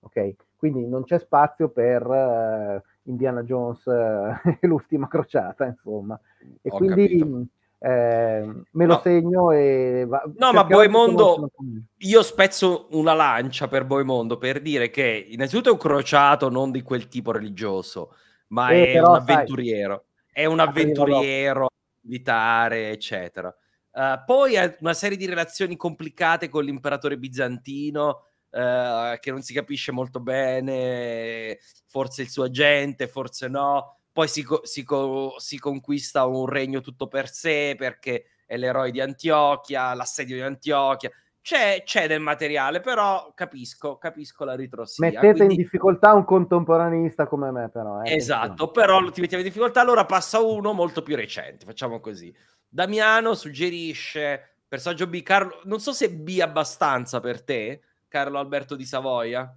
Ok? Quindi non c'è spazio per uh, Indiana Jones eh, e uh, l'ultima crociata, insomma. E Ho quindi eh, me lo no. segno e va. No, ma Boemondo, io spezzo una lancia per Boemondo per dire che innanzitutto è un crociato non di quel tipo religioso, ma eh, è però, un avventuriero. è un avventuriero militare, eccetera. Uh, poi ha una serie di relazioni complicate con l'imperatore bizantino, uh, che non si capisce molto bene, forse il suo agente, forse no. Poi si, co- si, co- si conquista un regno tutto per sé perché è l'eroe di Antiochia, l'assedio di Antiochia. C'è, c'è, del materiale, però capisco, capisco la ritrossia. Mettete quindi... in difficoltà un contemporaneista come me, però. Eh. Esatto, però ti mettiamo in difficoltà, allora passa uno molto più recente, facciamo così. Damiano suggerisce personaggio B, Carlo, non so se B abbastanza per te, Carlo Alberto di Savoia.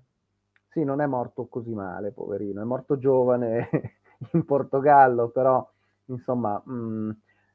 Sì, non è morto così male, poverino, è morto giovane in Portogallo, però insomma mh, mm,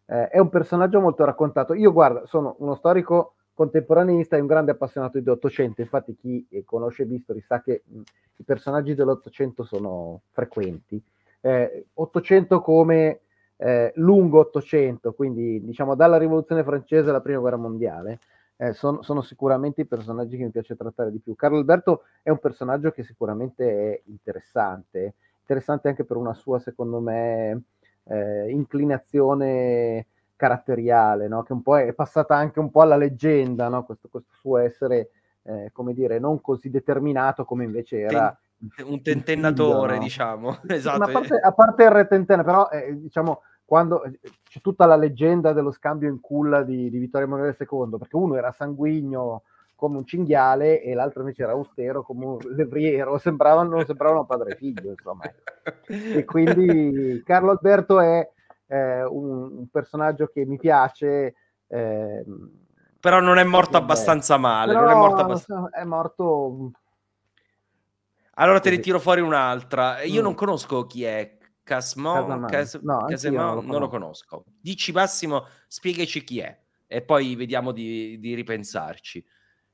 eh, è un personaggio molto raccontato. Io guarda, sono uno storico contemporaneista e un grande appassionato di Ottocento, infatti chi eh, conosce Bistori sa che mh, mm, i personaggi dell'Ottocento sono frequenti. Eh, Ottocento eh, come eh, lungo Ottocento, quindi diciamo dalla Rivoluzione francese alla Prima Guerra Mondiale, eh, sono, sono sicuramente i personaggi che mi piace trattare di più. Carlo Alberto è un personaggio che sicuramente è interessante, interessante anche per una sua, secondo me, eh, inclinazione caratteriale, no? che un po' è passata anche un po' alla leggenda, no? questo, questo, suo essere, eh, come dire, non così determinato come invece era un tentennatore, no. diciamo. Esatto. A parte, a, parte, il retentenna, però eh, diciamo quando eh, c'è tutta la leggenda dello scambio in culla di, di Vittorio Emanuele II, perché uno era sanguigno come un cinghiale e l'altro invece era austero come un levriero, sembravano, sembravano padre e figlio, insomma. E quindi Carlo Alberto è eh, un, un, personaggio che mi piace. Ehm, però non è morto abbastanza male, però, non è morto abbastanza... È morto allora te ne tiro fuori un'altra. Io mm. non conosco chi è Casmon, Cas- no, Casemon, lo non lo conosco. Dici Massimo, spiegaci chi è e poi vediamo di, di ripensarci.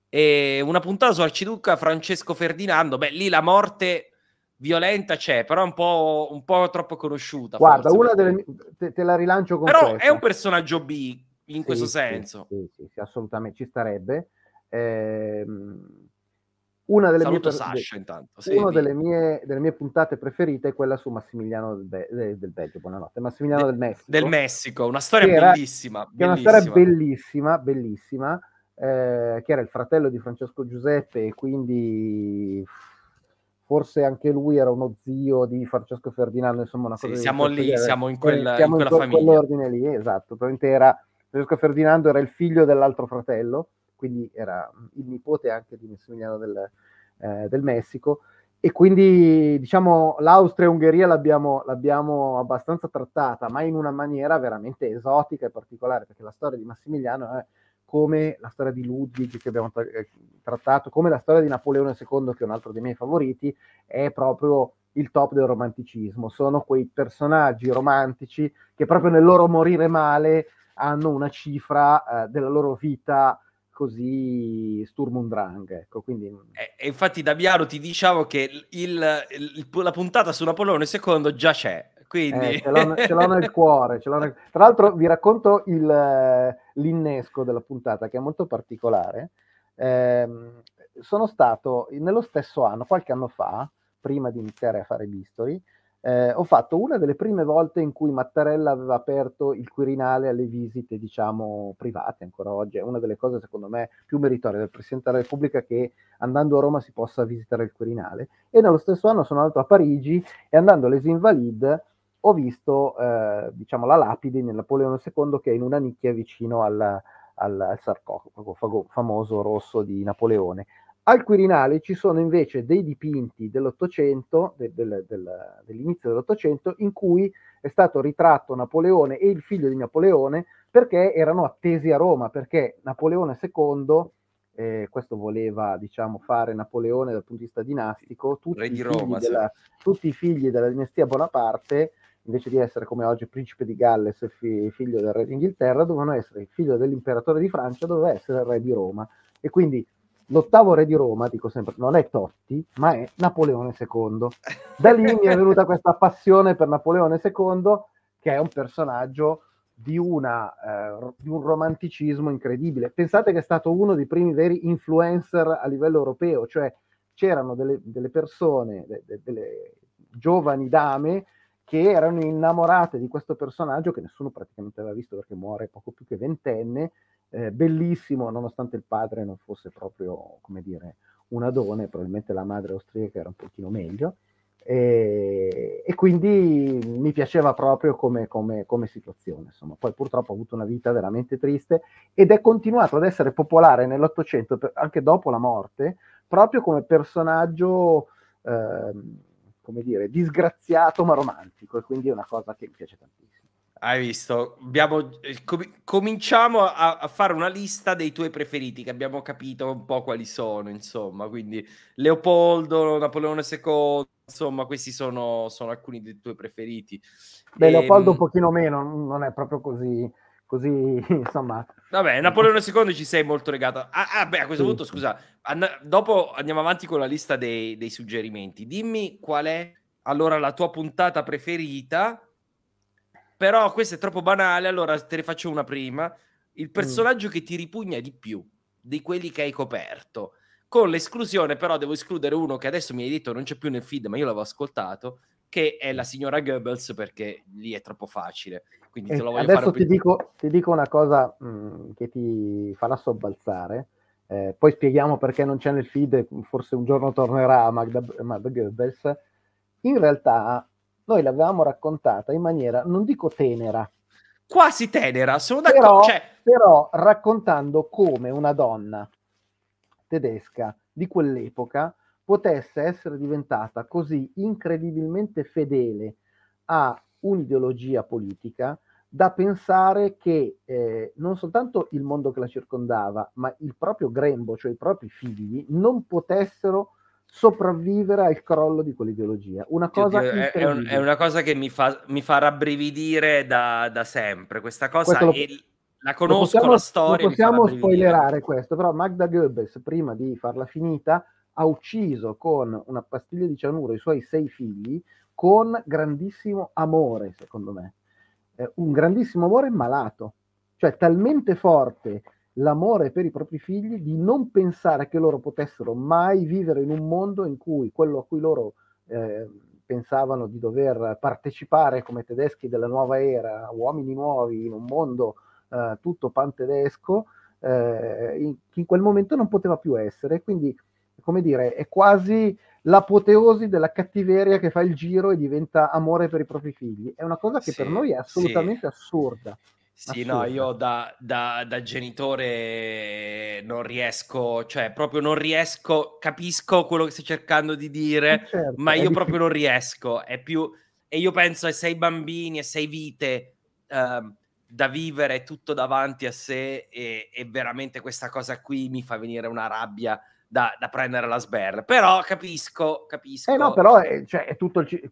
E una puntata su Arciduca Francesco Ferdinando. Beh, lì la morte violenta c'è, però è un po', un po troppo conosciuta. Guarda, forse, una delle... te, te, la rilancio con Però questa. è un personaggio B in sì, questo sì, senso. Sì, sì, assolutamente, ci starebbe. Ehm una delle Saluto mie, Sasha, intanto. Sì, una delle mie, delle mie, puntate preferite è quella su Massimiliano del, Be- del Belgio, buonanotte, Massimiliano De- del Messico. Del Messico, una storia era, bellissima, bellissima. È una storia bellissima, bellissima, eh, che era il fratello di Francesco Giuseppe e quindi forse anche lui era uno zio di Francesco Ferdinando, insomma una cosa sì, siamo lì, dire. siamo in quella, siamo in quella in quel, famiglia. quell'ordine lì, esatto, Francesco Ferdinando era il figlio dell'altro fratello quindi era il nipote anche di Massimiliano del, eh, del Messico. E quindi diciamo l'Austria e Ungheria l'abbiamo, l'abbiamo, abbastanza trattata, ma in una maniera veramente esotica e particolare, perché la storia di Massimiliano è come la storia di Ludwig che abbiamo eh, trattato, come la storia di Napoleone II, che è un altro dei miei favoriti, è proprio il top del romanticismo. Sono quei personaggi romantici che proprio nel loro morire male hanno una cifra eh, della loro vita così Sturm und Drang. Ecco, quindi... e, eh, e infatti Dabiaro ti diciamo che il, il, la puntata su Napoleone II già c'è. Quindi... Eh, ce, l'ho, ce, l'ho, nel cuore. L'ho nel... Tra l'altro vi racconto il, l'innesco della puntata che è molto particolare. Eh, sono stato nello stesso anno, qualche anno fa, prima di iniziare a fare Bistori, eh, ho fatto una delle prime volte in cui Mattarella aveva aperto il Quirinale alle visite, diciamo, private ancora oggi. È una delle cose, secondo me, più meritorie del Presidente della Repubblica che andando a Roma si possa visitare il Quirinale. E nello stesso anno sono andato a Parigi e andando alle Invalides ho visto, eh, diciamo, la lapide di Napoleone II che è in una nicchia vicino alla, al, al sarcofago famoso rosso di Napoleone. Al Quirinale ci sono invece dei dipinti dell'Ottocento, de, de, de, dell'inizio dell'Ottocento, in cui è stato ritratto Napoleone e il figlio di Napoleone perché erano attesi a Roma, perché Napoleone II, eh, questo voleva diciamo, fare Napoleone dal punto di vista dinastico, tutti, di Roma, sì. della, tutti i figli della dinastia Bonaparte invece di essere come oggi principe di Galles, fi- figlio del re d'Inghilterra, dovevano essere il figlio dell'imperatore di Francia, doveva essere il re di Roma. E quindi l'ottavo re di Roma, dico sempre, non è Totti, ma è Napoleone II. Da lì mi è venuta questa passione per Napoleone II, che è un personaggio di, una, eh, di, un romanticismo incredibile. Pensate che è stato uno dei primi veri influencer a livello europeo, cioè c'erano delle, delle persone, de, de, delle giovani dame che erano innamorate di questo personaggio che nessuno praticamente aveva visto perché muore poco più che ventenne, eh, bellissimo, nonostante il padre non fosse proprio, come dire, un adone, probabilmente la madre austriaca era un pochino meglio, e, e quindi mi piaceva proprio come, come, come situazione. Insomma. Poi purtroppo ha avuto una vita veramente triste ed è continuato ad essere popolare nell'Ottocento, anche dopo la morte, proprio come personaggio... Eh, come dire, disgraziato ma romantico, e quindi è una cosa che mi piace tantissimo. Hai visto? Abbiamo, eh, com- cominciamo a-, a, fare una lista dei tuoi preferiti, che abbiamo capito un po' quali sono, insomma. Quindi Leopoldo, Napoleone II, insomma, questi sono, sono alcuni dei tuoi preferiti. Beh, e... Leopoldo ehm, un pochino meno, non è proprio così, così insomma. Vabbè, Napoleone II ci sei molto legato. Ah, ah beh, a questo sì. punto, scusa, an- dopo andiamo avanti con la lista dei, dei suggerimenti. Dimmi qual è allora la tua puntata preferita però questo è troppo banale, allora te ne faccio una prima. Il mm. personaggio mm. che ti ripugna di più di quelli che hai coperto, con l'esclusione però devo escludere uno che adesso mi hai detto non c'è più nel feed, ma io l'avevo ascoltato, che è la mm. signora Goebbels perché lì è troppo facile. Quindi te lo voglio adesso ti dico, ti, dico, una cosa mh, mm, che ti farà sobbalzare. Eh, poi spieghiamo perché non c'è nel feed, forse un giorno tornerà Magda, Magda Goebbels. In realtà noi l'avevamo raccontata in maniera, non dico tenera, quasi tenera, sono d'accordo. Però, cioè... però raccontando come una donna tedesca di quell'epoca potesse essere diventata così incredibilmente fedele a un'ideologia politica da pensare che eh, non soltanto il mondo che la circondava, ma il proprio grembo, cioè i propri figli, non potessero sopravvivere al crollo di quell'ideologia. Una cosa Oddio, è, è, un, è, una cosa che mi fa, mi fa rabbrividire da, da, sempre. Questa cosa lo, è, la conosco, possiamo, la storia. possiamo spoilerare questo, però Magda Goebbels, prima di farla finita, ha ucciso con una pastiglia di cianuro i suoi sei figli con grandissimo amore, secondo me. Eh, un grandissimo amore malato, cioè talmente forte l'amore per i propri figli, di non pensare che loro potessero mai vivere in un mondo in cui quello a cui loro eh, pensavano di dover partecipare come tedeschi della nuova era, uomini nuovi in un mondo eh, tutto pantedesco, eh, in, quel momento non poteva più essere. Quindi, come dire, è quasi l'apoteosi della cattiveria che fa il giro e diventa amore per i propri figli. È una cosa che sì, per noi è assolutamente sì. assurda. Sì, ah, no, io da, da, da, genitore non riesco, cioè proprio non riesco, capisco quello che stai cercando di dire, eh, certo, ma io proprio non riesco. È più, e io penso ai sei bambini e sei vite uh, da vivere tutto davanti a sé e, e, veramente questa cosa qui mi fa venire una rabbia da, da prendere la sberla. Però capisco, capisco. Eh no, però è, cioè, è tutto il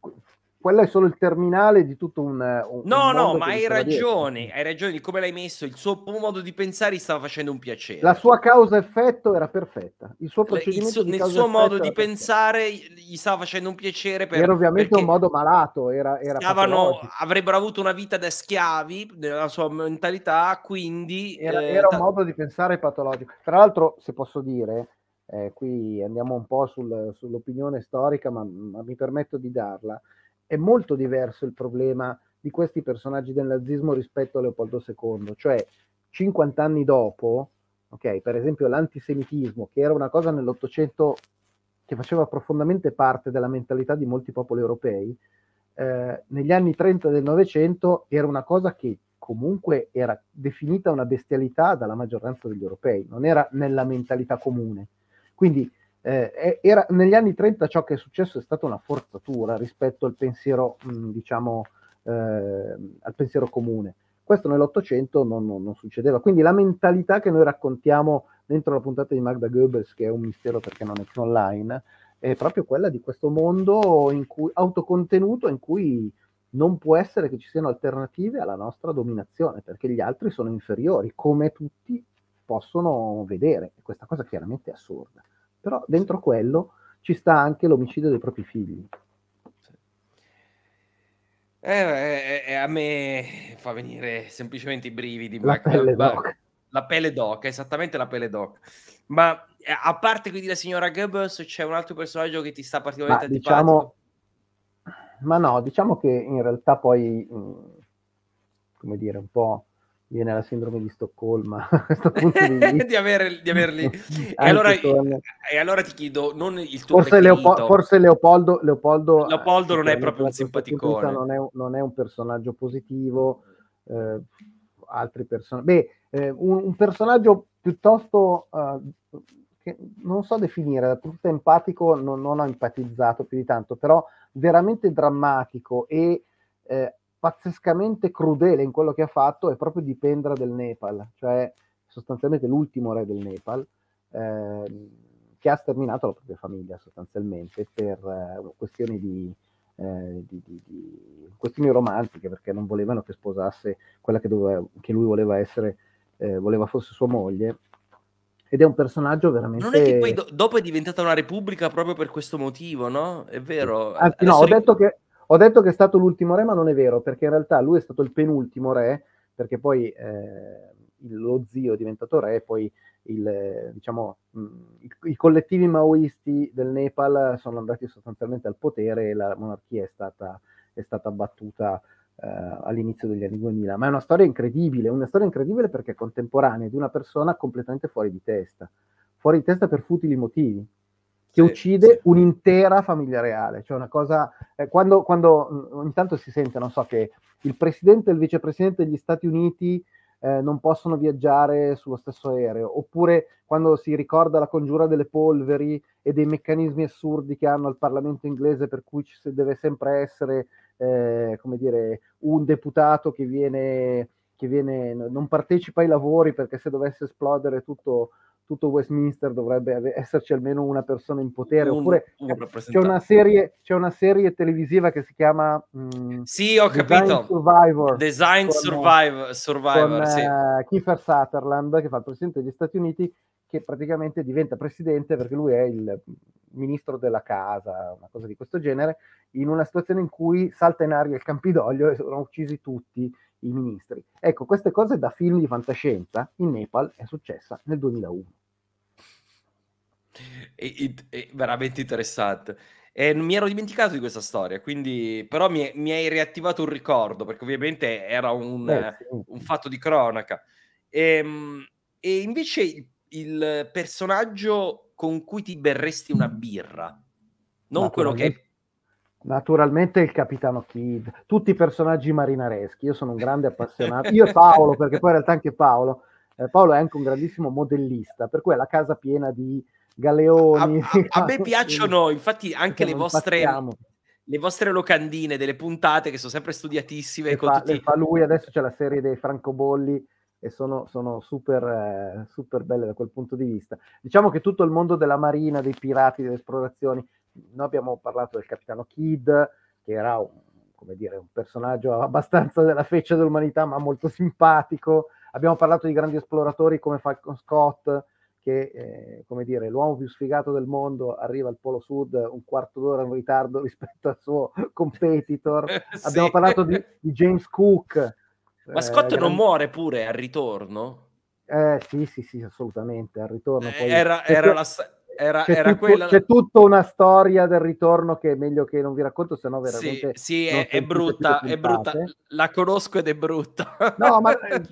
quello è solo il terminale di tutto un... Eh, un no, no, ma hai ragione, dietro. hai ragione di come l'hai messo, il suo modo di pensare gli stava facendo un piacere. La sua causa-effetto era perfetta, il suo procedimento... Il suo, nel suo modo di pensare perfetto. gli stava facendo un piacere per, Era ovviamente un modo malato, era... era stavano, avrebbero avuto una vita da schiavi nella sua mentalità, quindi... Era, eh, era un modo di pensare patologico. Tra l'altro, se posso dire, eh, qui andiamo un po' sul, sull'opinione storica, ma, ma mi permetto di darla è molto diverso il problema di questi personaggi del nazismo rispetto a Leopoldo II, cioè 50 anni dopo, okay, per esempio l'antisemitismo, che era una cosa nell'Ottocento che faceva profondamente parte della mentalità di molti popoli europei, eh, negli anni 30 del Novecento era una cosa che comunque era definita una bestialità dalla maggioranza degli europei, non era nella mentalità comune. Quindi eh, era, negli anni 30 ciò che è successo è stata una forzatura rispetto al pensiero, mh, mm, diciamo, eh, al pensiero comune. Questo nell'Ottocento non, non, non, succedeva. Quindi la mentalità che noi raccontiamo dentro la puntata di Magda Goebbels, che è un mistero perché non è più online, è proprio quella di questo mondo in cui, autocontenuto in cui non può essere che ci siano alternative alla nostra dominazione, perché gli altri sono inferiori, come tutti possono vedere. E questa cosa chiaramente è assurda però dentro quello ci sta anche l'omicidio dei propri figli. Eh, eh, eh, eh a me fa venire semplicemente i brividi. La pelle doc. La pelle d'oca, esattamente la pelle doc. Ma eh, a parte quindi la signora Goebbels, c'è un altro personaggio che ti sta particolarmente ma, diciamo, ma no, diciamo che in realtà poi, mh, mm, come dire, un po' viene la sindrome di Stoccolma di, di, di averli. e, allora, con... e, allora, ti chiedo, non il tuo forse, Leopo- forse Leopoldo, Leopoldo, eh, Leopoldo non è proprio un simpaticone. Non è, non è, un personaggio positivo, eh, altri personaggi. Beh, eh, un, un, personaggio piuttosto... Uh, che non so definire, dal punto di vista empatico non, non ho empatizzato più di tanto, però veramente drammatico e eh, pazzescamente crudele in quello che ha fatto è proprio di Pendra del Nepal, cioè sostanzialmente l'ultimo re del Nepal, eh, che ha sterminato la propria famiglia sostanzialmente per eh, questioni di, eh, di, di, di, questioni romantiche, perché non volevano che sposasse quella che, doveva, che lui voleva essere, eh, voleva fosse sua moglie. Ed è un personaggio veramente. Non è che poi do- dopo è diventata una repubblica proprio per questo motivo, no? È vero. Anzi, no, ho detto che ho detto che è stato l'ultimo re, ma non è vero, perché in realtà lui è stato il penultimo re, perché poi eh, lo zio è diventato re, poi il, eh, diciamo, mh, mm, i, i, collettivi maoisti del Nepal sono andati sostanzialmente al potere e la monarchia è stata, è stata abbattuta eh, all'inizio degli anni 2000. Ma è una storia incredibile, una storia incredibile perché è contemporanea di una persona completamente fuori di testa, fuori di testa per futili motivi che uccide sì, un'intera famiglia reale. Cioè una cosa, eh, quando, quando, mm, ogni tanto si sente, non so, che il presidente e il vicepresidente degli Stati Uniti eh, non possono viaggiare sullo stesso aereo, oppure quando si ricorda la congiura delle polveri e dei meccanismi assurdi che hanno il Parlamento inglese per cui ci deve sempre essere, eh, come dire, un deputato che viene, che viene, non partecipa ai lavori perché se dovesse esplodere tutto tutto Westminster dovrebbe esserci almeno una persona in potere, un, oppure un c'è, una serie, c'è, una serie, televisiva che si chiama... Mm, sì, ho Design capito. Survivor. Design con, Survivor, eh, Survivor con, sì. uh, Kiefer Sutherland, che fa il presidente degli Stati Uniti, che praticamente diventa presidente perché lui è il ministro della casa, una cosa di questo genere, in una situazione in cui salta in aria il Campidoglio e sono uccisi tutti i ministri. Ecco, queste cose da film di fantascienza in Nepal è successa nel 2001. È, è veramente interessante. E mi ero dimenticato di questa storia, quindi... però mi, mi hai riattivato un ricordo, perché ovviamente era un, Beh, sì. un fatto di cronaca. E, ehm, e invece il, il, personaggio con cui ti berresti una birra, non quello che... Naturalmente il Capitano Kid, tutti i personaggi marinareschi, io sono un grande appassionato, io e Paolo, perché poi in realtà anche Paolo, eh, Paolo è anche un grandissimo modellista, per cui è la casa piena di galeoni. A, a, a me piacciono infatti anche le vostre, le vostre, locandine delle puntate che sono sempre studiatissime. Le, fa, tutti... le fa lui, adesso c'è la serie dei francobolli e sono, sono super, eh, super, belle da quel punto di vista. Diciamo che tutto il mondo della marina, dei pirati, delle esplorazioni, noi abbiamo parlato del capitano Kidd, che era un, dire, un personaggio abbastanza della feccia dell'umanità, ma molto simpatico. Abbiamo parlato di grandi esploratori come Falcon Scott, che eh, come dire, l'uomo più sfigato del mondo arriva al Polo Sud un quarto d'ora in ritardo rispetto al suo competitor. sì. Abbiamo parlato di, di, James Cook. Ma eh, Scott eh, non gran... muore pure al ritorno? Eh, sì, sì, sì, assolutamente. Al ritorno eh, poi... era, era la era, c'è, era tutto, quella... c'è tutta una storia del ritorno che è meglio che non vi racconto, se no veramente... Sì, sì è, è, brutta, è brutta, la conosco ed è brutta. No, ma eh,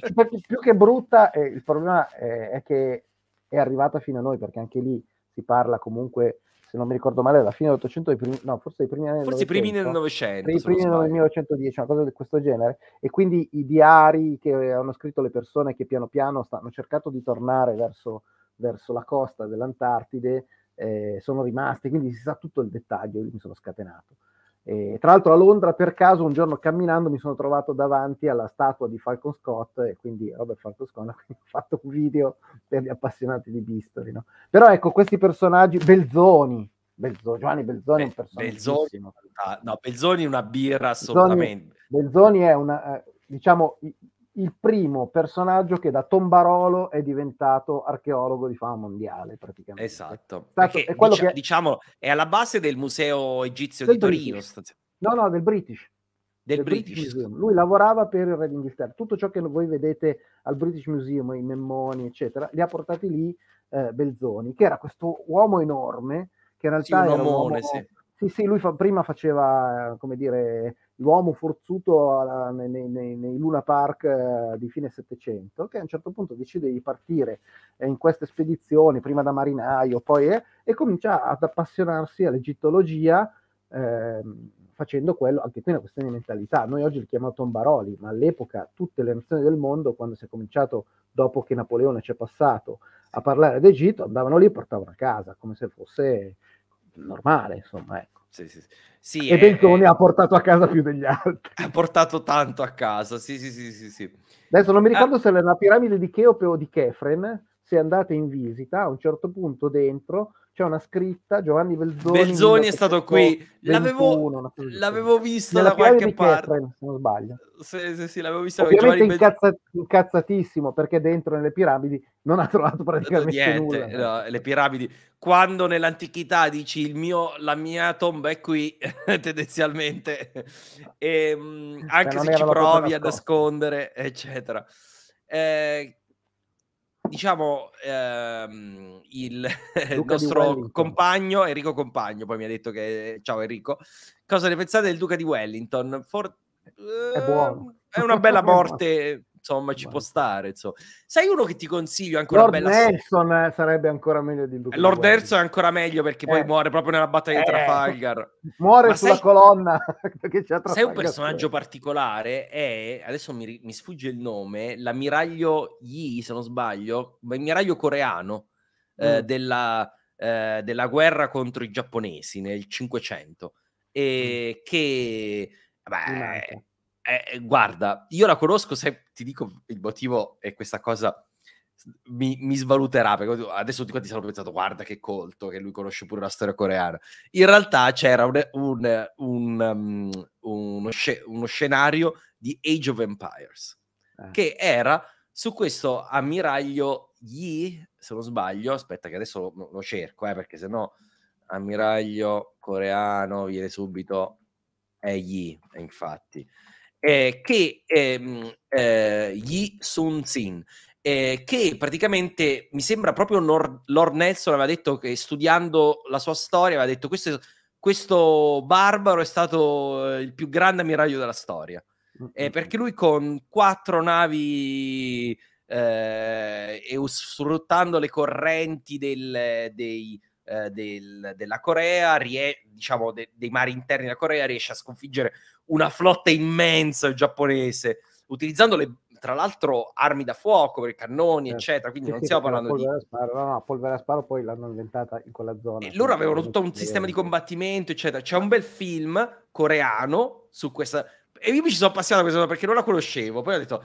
più che brutta, eh, il problema è, è che è arrivata fino a noi, perché anche lì si parla comunque, se non mi ricordo male, alla fine dell'Ottocento, no, forse i primi anni forse 900, primi del Novecento. I primi del 1910, una cosa di questo genere. E quindi i diari che hanno scritto le persone che piano piano hanno cercato di tornare verso, verso la costa dell'Antartide eh, sono rimasti, quindi si sa tutto il dettaglio, io mi sono scatenato. E, tra l'altro a Londra per caso un giorno camminando mi sono trovato davanti alla statua di Falcon Scott e quindi Robert Falcon Scott ha fatto un video per gli appassionati di Bistori. No? Però ecco questi personaggi, Belzoni, Belzoni Giovanni Belzoni è un personaggio. Belzoni, no, Belzoni è una birra assolutamente. Belzoni, Belzoni è una, eh, diciamo, il primo personaggio che da tombarolo è diventato archeologo di fama mondiale praticamente. Esatto, Stato, è quello dici- che... diciamo è alla base del museo egizio del di Torino. No, no, del British. Del, del British. British. Museum. Lui lavorava per il Re d'Inghilterra. Tutto ciò che voi vedete al British Museum, i memmoni, eccetera, li ha portati lì eh, Belzoni, che era questo uomo enorme, che in realtà sì, un omone, un uomo... Sì. Sì, sì, lui fa, prima faceva, come dire, l'uomo forzuto alla, nei, nei, nei, Luna Park eh, di fine Settecento, che a un certo punto decide di partire eh, in queste spedizioni, prima da marinaio, poi eh, e comincia ad appassionarsi all'egittologia ehm, facendo quello, anche qui è una questione di mentalità. Noi oggi li chiamiamo tombaroli, ma all'epoca tutte le nazioni del mondo, quando si è cominciato, dopo che Napoleone ci è passato, a parlare d'Egitto, andavano lì e portavano a casa, come se fosse normale, insomma, ecco. Sì, sì, sì. e è, Bentone eh, eh. ha portato a casa più degli altri. Ha portato tanto a casa, sì, sì, sì, sì. sì. Adesso non mi ah. ricordo ah. se era la piramide di Cheope o di Kefren, se andate in visita, a un certo punto dentro c'è una scritta Giovanni Belzoni. Belzoni è stato qui. L'avevo, l'avevo visto da qualche parte. Eh, Catherine, se non sbaglio. Sì, sì, sì, l'avevo visto. Ovviamente incazza, incazzatissimo perché dentro nelle piramidi non ha trovato praticamente Niente, nulla. No, le piramidi. Quando nell'antichità dici il mio, la mia tomba è qui, tendenzialmente, e, ehm, cioè, anche se, se ci provi a nascondere, eccetera. Eh, diciamo ehm, il Luca nostro compagno Enrico Compagno poi mi ha detto che eh, ciao Enrico cosa ne pensate del duca di Wellington For... è buono ehm, è una bella morte insomma ci può stare. Insomma. Sai uno che ti consiglio ancora Lord bella Nelson storia. Eh, sarebbe ancora meglio di Luca. Eh, Lord Guerri. Nelson è ancora meglio perché eh. poi muore proprio nella battaglia eh. di Trafalgar. Muore Ma sulla sai... colonna perché c'è Trafalgar. Sai un personaggio particolare è, adesso mi, mi sfugge il nome, l'ammiraglio Yi se non sbaglio, l'ammiraglio coreano eh, mm. eh, della, della guerra contro i giapponesi nel 500 e mm. che beh, eh, eh, guarda, io la conosco, se ti dico il motivo è questa cosa mi, mi, svaluterà, perché adesso tutti quanti hanno pensato, guarda che colto, che lui conosce pure la storia coreana. In realtà c'era un, un, un, um, uno, sc- uno, scenario di Age of Empires, eh. che era su questo ammiraglio Yi, se non sbaglio, aspetta che adesso lo, lo cerco, eh, perché sennò ammiraglio coreano viene subito, è Yi, infatti eh, che ehm, eh, Yi Sun Sin, eh, che praticamente mi sembra proprio Nor- Lord Nelson aveva detto che studiando la sua storia aveva detto questo, questo barbaro è stato eh, il più grande ammiraglio della storia. Mm, eh, mm, perché mm. lui con quattro navi eh, e sfruttando le correnti del, dei, eh, del, della Corea, rie- diciamo de- dei mari interni della Corea, riesce a sconfiggere una flotta immensa giapponese, utilizzando le, tra l'altro armi da fuoco, cannoni, eh, eccetera. Quindi sì, non stiamo parlando polvere di. Sparo, no, no, polvere a sparo poi l'hanno inventata in quella zona. E loro avevano tutto un sistema di combattimento, eccetera. C'è un bel film coreano su questa e io mi ci sono appassionato a questa cosa perché non la conoscevo. Poi ho detto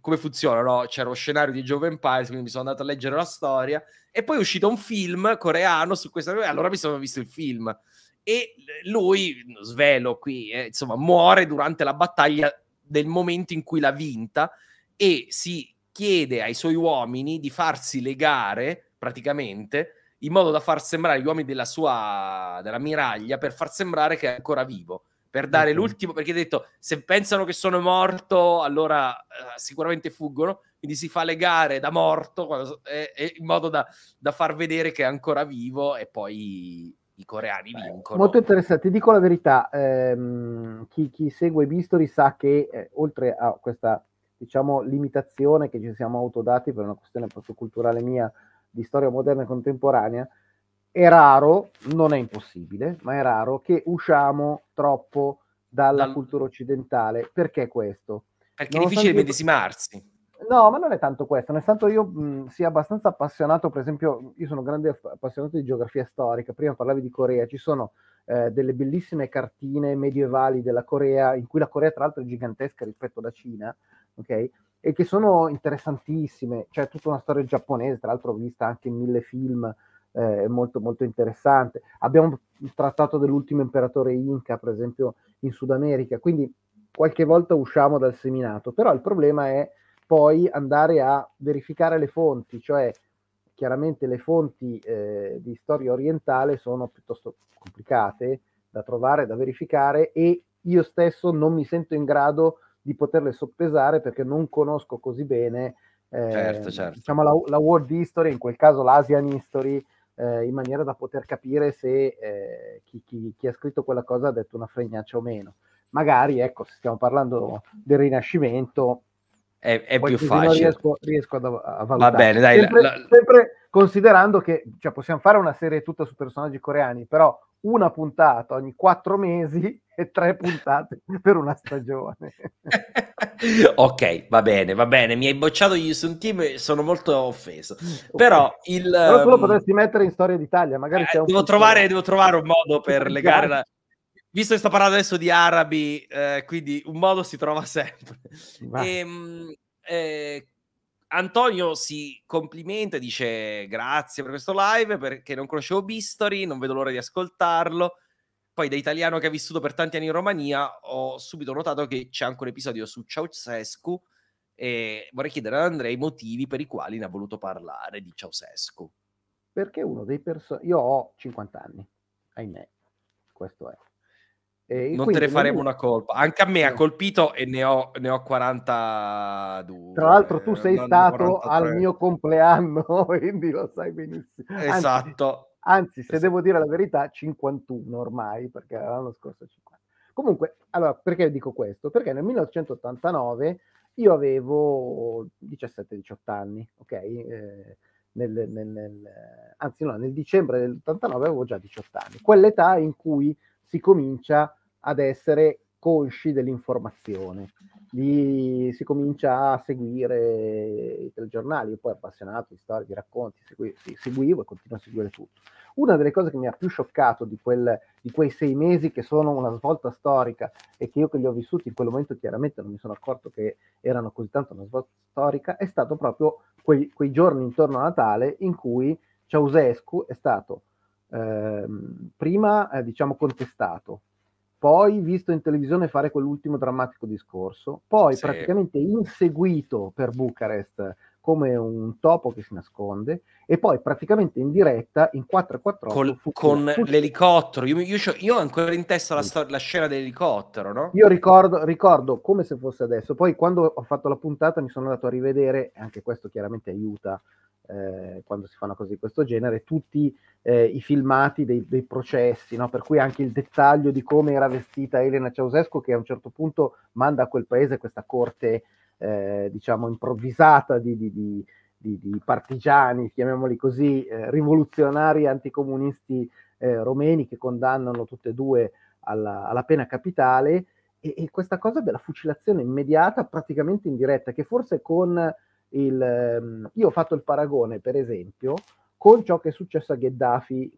come funziona, no? C'era lo scenario di Joven Empires, quindi mi sono andato a leggere la storia. E poi è uscito un film coreano su questa. cosa. Allora mi sono visto il film. E lui, svelo qui, eh, insomma, muore durante la battaglia del momento in cui l'ha vinta e si chiede ai suoi uomini di farsi legare praticamente in modo da far sembrare gli uomini della sua della miraglia per far sembrare che è ancora vivo per dare okay. l'ultimo, perché ha detto se pensano che sono morto, allora uh, sicuramente fuggono, quindi si fa le gare da morto quando, eh, eh, in modo da, da, far vedere che è ancora vivo e poi i coreani Beh, vincono. Molto interessante, ti dico la verità, ehm, chi, chi, segue Bistori sa che eh, oltre a questa diciamo limitazione che ci siamo autodati per una questione proprio culturale mia di storia moderna e contemporanea, è raro, non è impossibile, ma è raro che usciamo troppo dalla Dal... cultura occidentale. Perché questo? Perché non è difficile medesimarsi. Io... No, ma non è tanto questo, nel senso io mh, sia abbastanza appassionato, per esempio, io sono grande appassionato di geografia storica, prima parlavi di Corea, ci sono eh, delle bellissime cartine medievali della Corea, in cui la Corea tra l'altro è gigantesca rispetto alla Cina, ok? E che sono interessantissime, c'è tutta una storia giapponese, tra l'altro vista anche in mille film, eh, molto, molto interessante. Abbiamo trattato dell'ultimo imperatore Inca, per esempio, in Sud America, quindi qualche volta usciamo dal seminato, però il problema è poi andare a verificare le fonti, cioè chiaramente le fonti eh, di storia orientale sono piuttosto complicate da trovare, da verificare e io stesso non mi sento in grado di poterle soppesare perché non conosco così bene eh, certo, certo. Diciamo, la, la, World History, in quel caso l'Asian History eh, in maniera da poter capire se eh, chi, chi, chi, ha scritto quella cosa ha detto una fregnaccia o meno. Magari, ecco, se stiamo parlando del Rinascimento, è, è più facile. Riesco, riesco a, a valutare. Va bene, dai. Sempre, la, la... sempre considerando che cioè, possiamo fare una serie tutta su personaggi coreani, però una puntata ogni quattro mesi e tre puntate per una stagione. ok, va bene, va bene. Mi hai bocciato gli su un Team e sono molto offeso. Mm, okay. Però il... Però tu lo ehm, potresti mettere in Storia d'Italia, magari eh, Devo trovare, devo trovare un modo per legare la... Visto che sto parlando adesso di arabi, eh, quindi un modo si trova sempre. E, ehm, eh, Antonio si complimenta dice grazie per questo live perché non conoscevo Bistori, non vedo l'ora di ascoltarlo. Poi da italiano che ha vissuto per tanti anni in Romania ho subito notato che c'è anche un episodio su Ceausescu e vorrei chiedere ad Andrea i motivi per i quali ne ha voluto parlare di Ceausescu. Perché uno dei personaggi... Io ho 50 anni, ahimè, questo è e non te ne faremo una colpa. Anche a me ha colpito e ne ho, ne ho 42. Tra l'altro, tu eh, sei stato 43. al mio compleanno, quindi lo sai benissimo. Esatto. Anzi, anzi se esatto. devo dire la verità, 51 ormai, perché l'anno scorso 50. Comunque, allora, perché dico questo? Perché nel 1989 io avevo 17-18 anni, ok? Eh, nel, nel, nel, anzi, no, nel dicembre dell'89 avevo già 18 anni, quell'età in cui si comincia ad essere consci dell'informazione, di, si comincia a seguire i telegiornali, io poi appassionato di storie, di racconti, segui, seguivo e continuo a seguire tutto. Una delle cose che mi ha più scioccato di, quel, di quei sei mesi che sono una svolta storica e che io che li ho vissuti in quel momento chiaramente non mi sono accorto che erano così tanto una svolta storica, è stato proprio quei, quei giorni intorno a Natale in cui Ceausescu è stato Ehm, prima eh, diciamo contestato, poi visto in televisione fare quell'ultimo drammatico discorso, poi sì. praticamente inseguito per Bucarest come un topo che si nasconde e poi praticamente in diretta in 4 Col, fu, con fu, l'elicottero io, io, io, ho ancora in testa la, stor- la scena dell'elicottero no? io ricordo, ricordo, come se fosse adesso poi quando ho fatto la puntata mi sono andato a rivedere anche questo chiaramente aiuta eh, quando si fa una cosa di questo genere, tutti eh, i filmati dei, dei processi, no? per cui anche il dettaglio di come era vestita Elena Ceausescu che a un certo punto manda a quel paese questa corte, eh, diciamo, improvvisata di, di, di, di, partigiani, chiamiamoli così, eh, rivoluzionari anticomunisti eh, romeni che condannano tutte e due alla, alla pena capitale. E, questa cosa della fucilazione immediata, praticamente in diretta, che forse con il, ehm, io ho fatto il paragone, per esempio, con ciò che è successo a Gheddafi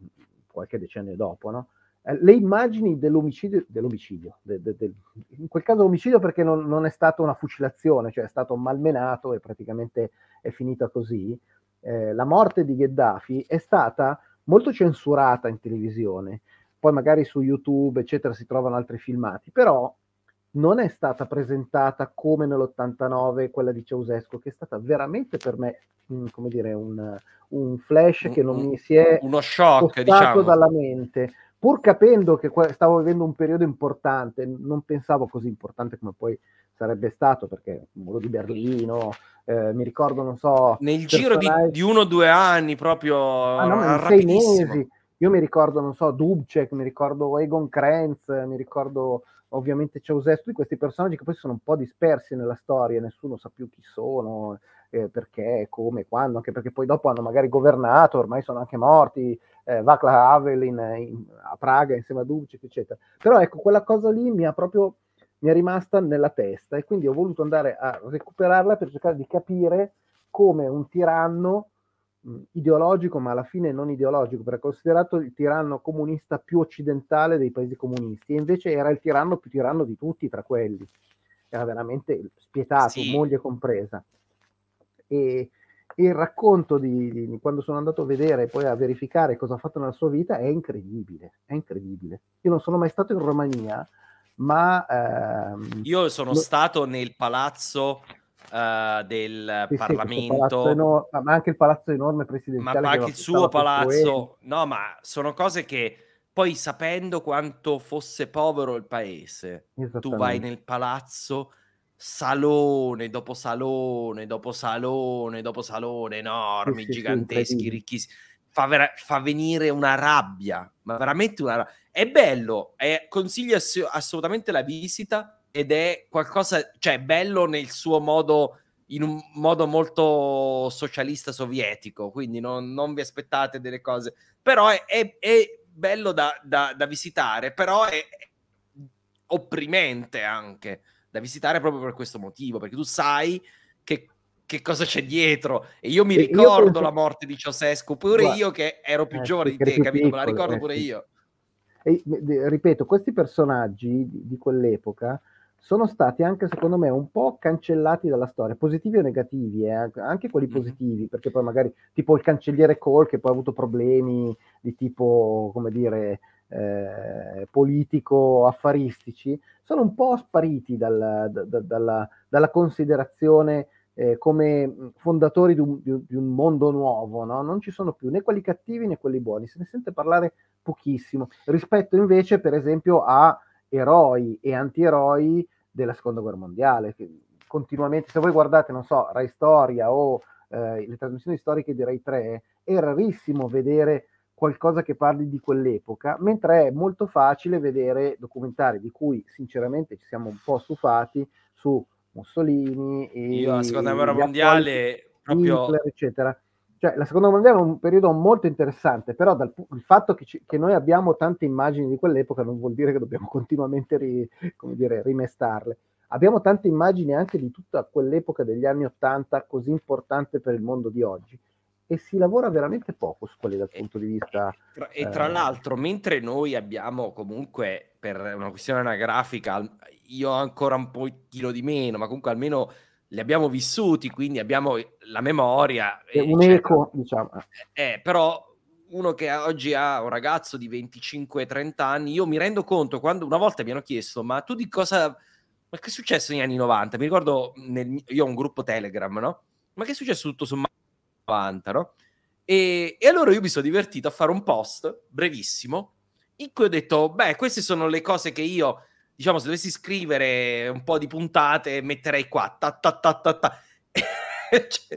qualche decennio dopo, no? Eh, le immagini dell'omicidio, dell'omicidio de, de, de, in quel caso omicidio perché non, non, è stata una fucilazione, cioè è stato malmenato e praticamente è finita così, eh, la morte di Gheddafi è stata molto censurata in televisione, poi magari su YouTube, eccetera, si trovano altri filmati, però non è stata presentata come nell'89 quella di Ceausescu, che è stata veramente per me, mm, come dire, un, un flash un, che non un, mi si è uno shock diciamo. dalla mente. Pur capendo che stavo vivendo un periodo importante, non pensavo così importante come poi sarebbe stato, perché il muro di Berlino, eh, mi ricordo, non so... Nel giro di, di, uno o due anni proprio... Ah, no, sei mesi. Io mi ricordo, non so, Dubček, mi ricordo Egon Krenz, mi ricordo ovviamente Ceausescu, di questi personaggi che poi sono un po' dispersi nella storia, nessuno sa più chi sono, eh, perché, come, quando, anche perché poi dopo hanno magari governato, ormai sono anche morti, eh, Vaclav Havel a Praga insieme a Dubček, eccetera. Però ecco, quella cosa lì mi ha proprio mi è rimasta nella testa e quindi ho voluto andare a recuperarla per cercare di capire come un tiranno ideologico, ma alla fine non ideologico, perché è considerato il tiranno comunista più occidentale dei paesi comunisti, e invece era il tiranno più tiranno di tutti tra quelli, era veramente spietato, sì. moglie compresa. E, e il racconto di, di, quando sono andato a vedere e poi a verificare cosa ha fatto nella sua vita è incredibile, è incredibile. Io non sono mai stato in Romania, ma... Ehm, Io sono lo... stato nel palazzo uh, del sì, Parlamento. Sì, eno- ma anche il palazzo enorme presidenziale. Ma anche il suo palazzo. No, ma sono cose che poi sapendo quanto fosse povero il paese, tu vai nel palazzo salone dopo salone dopo salone dopo salone enormi, sì, giganteschi, ricchissimi. Fa, vera- fa, venire una rabbia, ma veramente una rabbia. È bello, è- consiglio ass- assolutamente la visita ed è qualcosa, cioè bello nel suo modo, in un modo molto socialista sovietico, quindi non, non vi aspettate delle cose, però è, è, è bello da, da, da, visitare, però è opprimente anche da visitare proprio per questo motivo, perché tu sai che, che cosa c'è dietro e io mi e ricordo io penso... la morte di Ceausescu, pure Guarda, io che ero più eh, giovane di te, capito? Piccolo, Me la ricordo eh, pure io. E, ripeto, questi personaggi di, di quell'epoca sono stati anche secondo me un po' cancellati dalla storia, positivi o negativi, eh? anche quelli mhm. positivi, perché poi magari tipo il cancelliere Cole che poi ha avuto problemi di tipo, come dire, eh, politico, affaristici, sono un po' spariti dal, da, da, dalla, dalla, considerazione eh, come fondatori di un, di un mondo nuovo, no? non ci sono più né quelli cattivi né quelli buoni, se ne sente parlare pochissimo, rispetto invece per esempio a eroi e antieroi della seconda guerra mondiale. Che continuamente, se voi guardate, non so, Rai Storia o eh, le trasmissioni storiche di Rai 3, è rarissimo vedere qualcosa che parli di quell'epoca, mentre è molto facile vedere documentari di cui sinceramente ci siamo un po' stufati su Mussolini e Io la seconda guerra mondiale Hitler, proprio eccetera. Cioè, la seconda guerra mondiale è un periodo molto interessante, però dal, il fatto che, ci, che, noi abbiamo tante immagini di quell'epoca non vuol dire che dobbiamo continuamente ri, dire, rimestarle. Abbiamo tante immagini anche di tutta quell'epoca degli anni Ottanta, così importante per il mondo di oggi, e si lavora veramente poco su quelli dal punto di vista. Tra, eh... E tra l'altro, mentre noi abbiamo comunque per una questione anagrafica, io ancora un pochino di meno, ma comunque almeno li abbiamo vissuti, quindi abbiamo la memoria. È un eco, diciamo. Eh, eh, però uno che oggi ha un ragazzo di 25-30 anni, io mi rendo conto quando una volta mi hanno chiesto, ma tu di cosa... Ma che è successo negli anni 90? Mi ricordo, nel, io ho un gruppo Telegram, no? Ma che è successo tutto sommato negli anni 90, no? E, e allora io mi sono divertito a fare un post brevissimo in cui ho detto, beh, queste sono le cose che io diciamo, se dovessi scrivere un po' di puntate, metterei qua, ta ta ta ta ta. Cioè,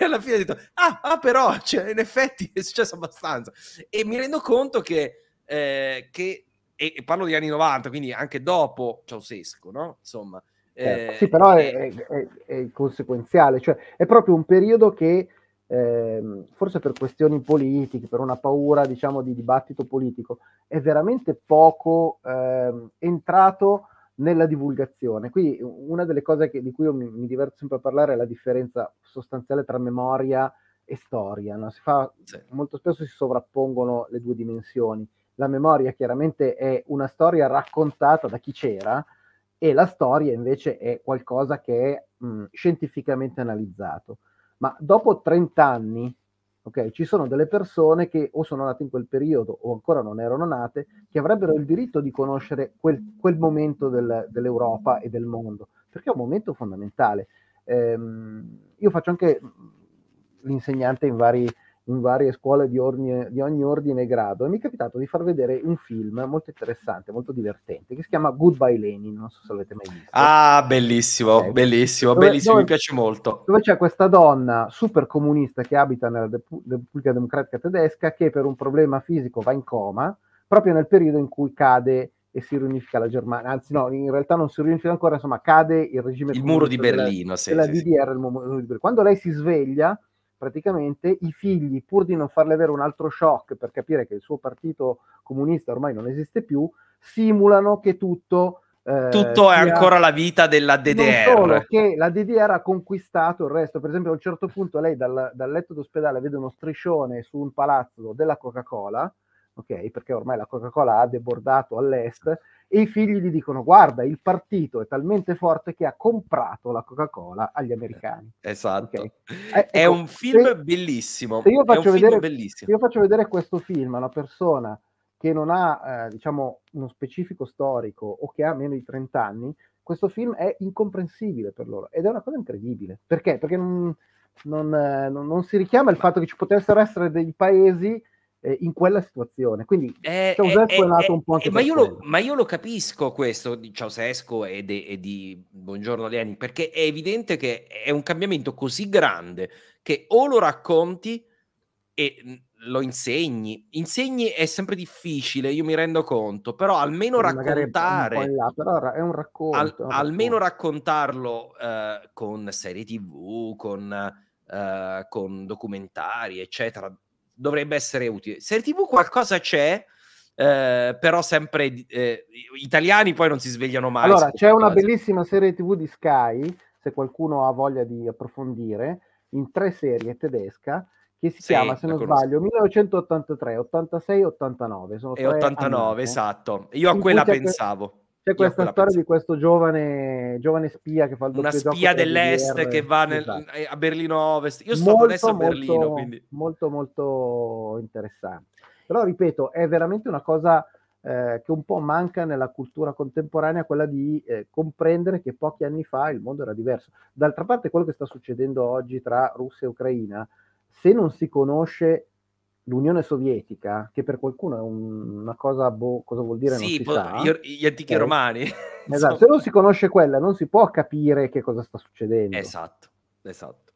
e alla fine ho detto, ah, ah però, cioè, in effetti è successo abbastanza. E mi rendo conto che, eh, che e, e, parlo degli anni 90, quindi anche dopo Ceausescu, no? Insomma. Eh, eh, sì, però eh, è, è, è, conseguenziale, cioè è proprio un periodo che eh, forse per questioni politiche, per una paura diciamo di dibattito politico, è veramente poco eh, entrato nella divulgazione. Quindi una delle cose che, di cui io mi, mi, diverto sempre a parlare è la differenza sostanziale tra memoria e storia. No? Fa, sì. Molto spesso si sovrappongono le due dimensioni. La memoria chiaramente è una storia raccontata da chi c'era e la storia invece è qualcosa che è mh, scientificamente analizzato ma dopo 30 anni okay, ci sono delle persone che o sono nate in quel periodo o ancora non erano nate, che avrebbero il diritto di conoscere quel, quel momento del, dell'Europa e del mondo, perché è un momento fondamentale. Ehm, io faccio anche l'insegnante in vari in varie scuole di, ordine, di ogni ordine e grado e mi è capitato di far vedere un film molto interessante, molto divertente, che si chiama Goodbye Lenin, non so se l'avete mai visto. Ah, bellissimo, okay. bellissimo, dove, bellissimo, dove, mi piace molto. Dove c'è questa donna super comunista che abita nella Repubblica Democratica Tedesca che per un problema fisico va in coma proprio nel periodo in cui cade e si riunifica la Germania, anzi no, in realtà non si riunifica ancora, insomma cade il regime... Il muro di Berlino, della, sì, della sì, DDR, sì. Il muro di Berlino. Quando lei si sveglia praticamente i figli, pur di non farle avere un altro shock per capire che il suo partito comunista ormai non esiste più, simulano che tutto... Eh, tutto è ancora la vita della DDR. Non solo che la DDR ha conquistato il resto. Per esempio, a un certo punto lei dal, dal letto d'ospedale vede uno striscione su un palazzo della Coca-Cola ok? Perché ormai la Coca-Cola ha debordato all'est e i figli gli dicono guarda il partito è talmente forte che ha comprato la Coca-Cola agli americani. Eh, esatto. Okay? Eh, è ecco, un film se, bellissimo. Se io, faccio vedere, bellissimo. io faccio vedere questo film a una persona che non ha eh, diciamo uno specifico storico o che ha meno di 30 anni, questo film è incomprensibile per loro ed è una cosa incredibile. Perché? Perché non, non, eh, non, non si richiama il fatto che ci potessero essere dei paesi eh, in quella situazione. Quindi eh, Ceausescu eh, è nato eh, un po' anche eh, ma io, lo, ma, io lo, capisco questo di Ceausescu e, de, e di Buongiorno Lenin, perché è evidente che è un cambiamento così grande che o lo racconti e mm, lo insegni. Insegni è sempre difficile, io mi rendo conto, però almeno raccontare... Là, però è un racconto. Al, almeno raccontarlo eh, con serie tv, con, eh, con documentari, eccetera, dovrebbe essere utile. Se Serie TV qualcosa c'è, eh, però sempre eh, italiani poi non si svegliano mai. Allora, c'è una cose. bellissima serie TV di Sky, se qualcuno ha voglia di approfondire, in tre serie tedesca che si sì, chiama, se non sbaglio, 1983, 86, 89. Sono e 89, annate, esatto. Io a quella pensavo. C'è questa storia penso. di questo giovane, giovane, spia che fa il Una spia dell'est che va nel, esatto. Eh, a Berlino Ovest. Io sono molto, adesso a Berlino, molto, quindi... Molto, molto interessante. Però, ripeto, è veramente una cosa eh, che un po' manca nella cultura contemporanea, quella di eh, comprendere che pochi anni fa il mondo era diverso. D'altra parte, quello che sta succedendo oggi tra Russia e Ucraina, se non si conosce l'Unione Sovietica, che per qualcuno è un, una cosa, boh, cosa vuol dire? Sì, po- io, gli antichi okay. romani. Esatto, se non si conosce quella non si può capire che cosa sta succedendo. Esatto, esatto,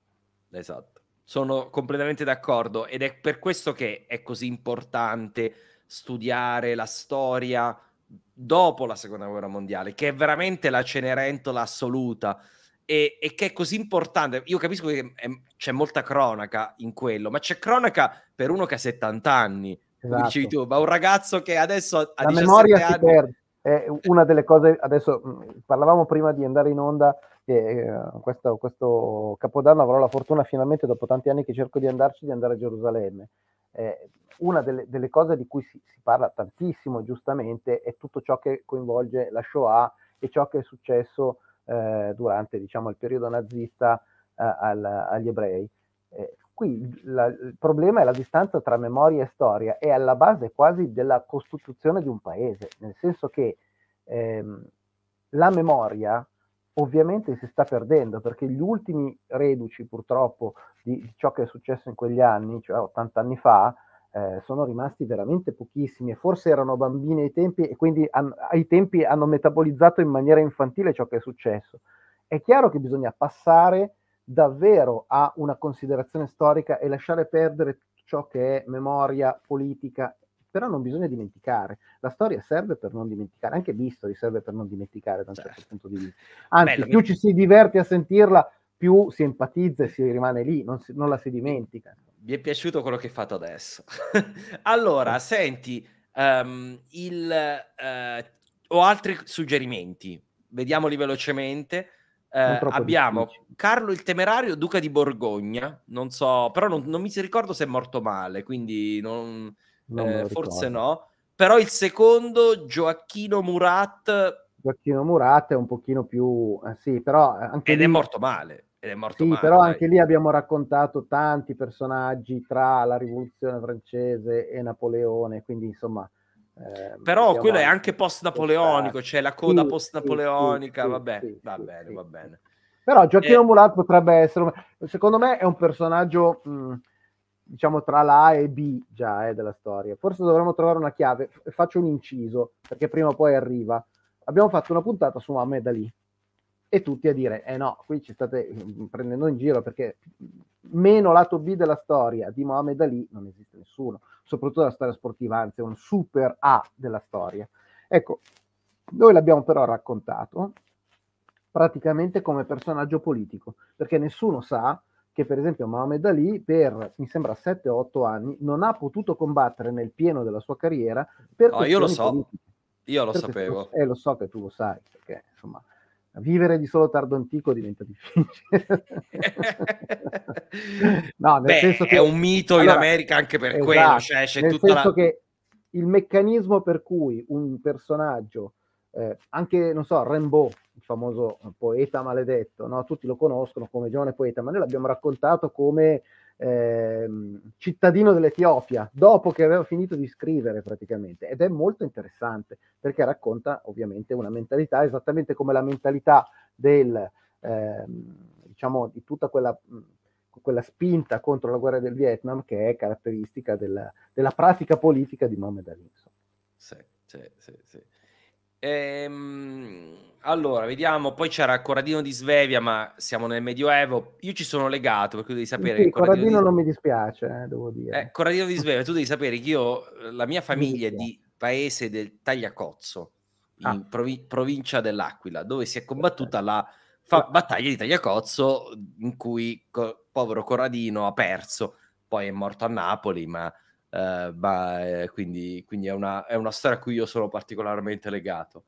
esatto. Sono completamente d'accordo ed è per questo che è così importante studiare la storia dopo la Seconda Guerra Mondiale, che è veramente la cenerentola assoluta e, e, che è così importante. Io capisco che è, ehm, c'è molta cronaca in quello, ma c'è cronaca per uno che ha 70 anni. Esatto. Dicevi tu, ma un ragazzo che adesso ha La 17 memoria anni... si perde. È una delle cose, adesso mm, parlavamo prima di andare in onda, che eh, questo, questo capodanno avrò la fortuna finalmente, dopo tanti anni che cerco di andarci, di andare a Gerusalemme. Eh, una delle, delle, cose di cui si, si, parla tantissimo, giustamente, è tutto ciò che coinvolge la Shoah e ciò che è successo eh, durante diciamo, il periodo nazista eh, al, agli ebrei. Eh, qui la, il problema è la distanza tra memoria e storia, è alla base quasi della costituzione di un paese, nel senso che ehm, la memoria ovviamente si sta perdendo perché gli ultimi reduci purtroppo di, di ciò che è successo in quegli anni, cioè 80 anni fa, eh, sono rimasti veramente pochissimi e forse erano bambini ai tempi e quindi an- ai tempi hanno metabolizzato in maniera infantile ciò che è successo. È chiaro che bisogna passare davvero a una considerazione storica e lasciare perdere ciò che è memoria politica, però non bisogna dimenticare. La storia serve per non dimenticare, anche Bistori serve per non dimenticare da un certo, certo punto di vista. Anzi, Bello, più che... ci si diverte a sentirla, più si empatizza e si rimane lì, non, si, non la si dimentica. Mi è piaciuto quello che hai fatto adesso. allora, senti, um, il, uh, ho altri suggerimenti, vediamoli velocemente. Uh, abbiamo difficile. Carlo il Temerario, duca di Borgogna, non so, però non, non mi ricordo se è morto male, quindi non, non eh, forse no. Però il secondo, Gioacchino Murat. Gioacchino Murat è un pochino più... Eh, sì, però... Eh, anche ed lì... è morto male ed è morto. Sì, male, però anche lì abbiamo raccontato tanti personaggi tra la rivoluzione francese e Napoleone, quindi insomma... Eh, però quello è anche post-napoleonico, c'è esatto. cioè la coda sì, post-napoleonica, sì, vabbè, sì, va bene, va bene. Però Gioacchino eh, Mulat potrebbe essere, secondo me è un personaggio, mh, mm, diciamo, tra la e B già eh, della storia. Forse dovremmo trovare una chiave, faccio un inciso, perché prima o poi arriva. Abbiamo fatto una puntata su Mohamed Ali, e tutti a dire, eh no, qui ci state mm, mm, prendendo in giro perché meno lato B della storia di Mohamed Ali non esiste nessuno, soprattutto la storia sportiva, anzi è un super A della storia. Ecco, noi l'abbiamo però raccontato praticamente come personaggio politico, perché nessuno sa che per esempio Mohamed Ali per mi sembra 7 8 anni non ha potuto combattere nel pieno della sua carriera per no, io lo so. Politiche. Io lo perché sapevo. E eh, lo so che tu lo sai, perché insomma vivere di solo tardo antico diventa difficile. no, nel Beh, senso che, è un mito allora, in America anche per esatto, quello, cioè c'è nel senso la... che il meccanismo per cui un personaggio, eh, anche, non so, Rimbaud, il famoso poeta maledetto, no? tutti lo conoscono come giovane poeta, ma noi l'abbiamo raccontato come eh, cittadino dell'Etiopia, dopo che aveva finito di scrivere praticamente. Ed è molto interessante perché racconta ovviamente una mentalità esattamente come la mentalità del, eh, diciamo, di tutta quella, quella, spinta contro la guerra del Vietnam che è caratteristica della, della pratica politica di Mohammed Ali. Sì, sì, sì, sì. Ehm, allora, vediamo, poi c'era Corradino di Svevia, ma siamo nel Medioevo. Io ci sono legato, perché devi sapere... Sì, sì Corradino, Corradino di... non mi dispiace, eh, devo dire. Eh, Corradino di Svevia, tu devi sapere che io, eh, la mia famiglia è di paese del Tagliacozzo, in ah. provi- provincia dell'Aquila, dove si è combattuta la fa- battaglia di Tagliacozzo, in cui co- povero Corradino ha perso, poi è morto a Napoli, ma eh, ma, eh, quindi, quindi è, una, è, una, storia a cui io sono particolarmente legato.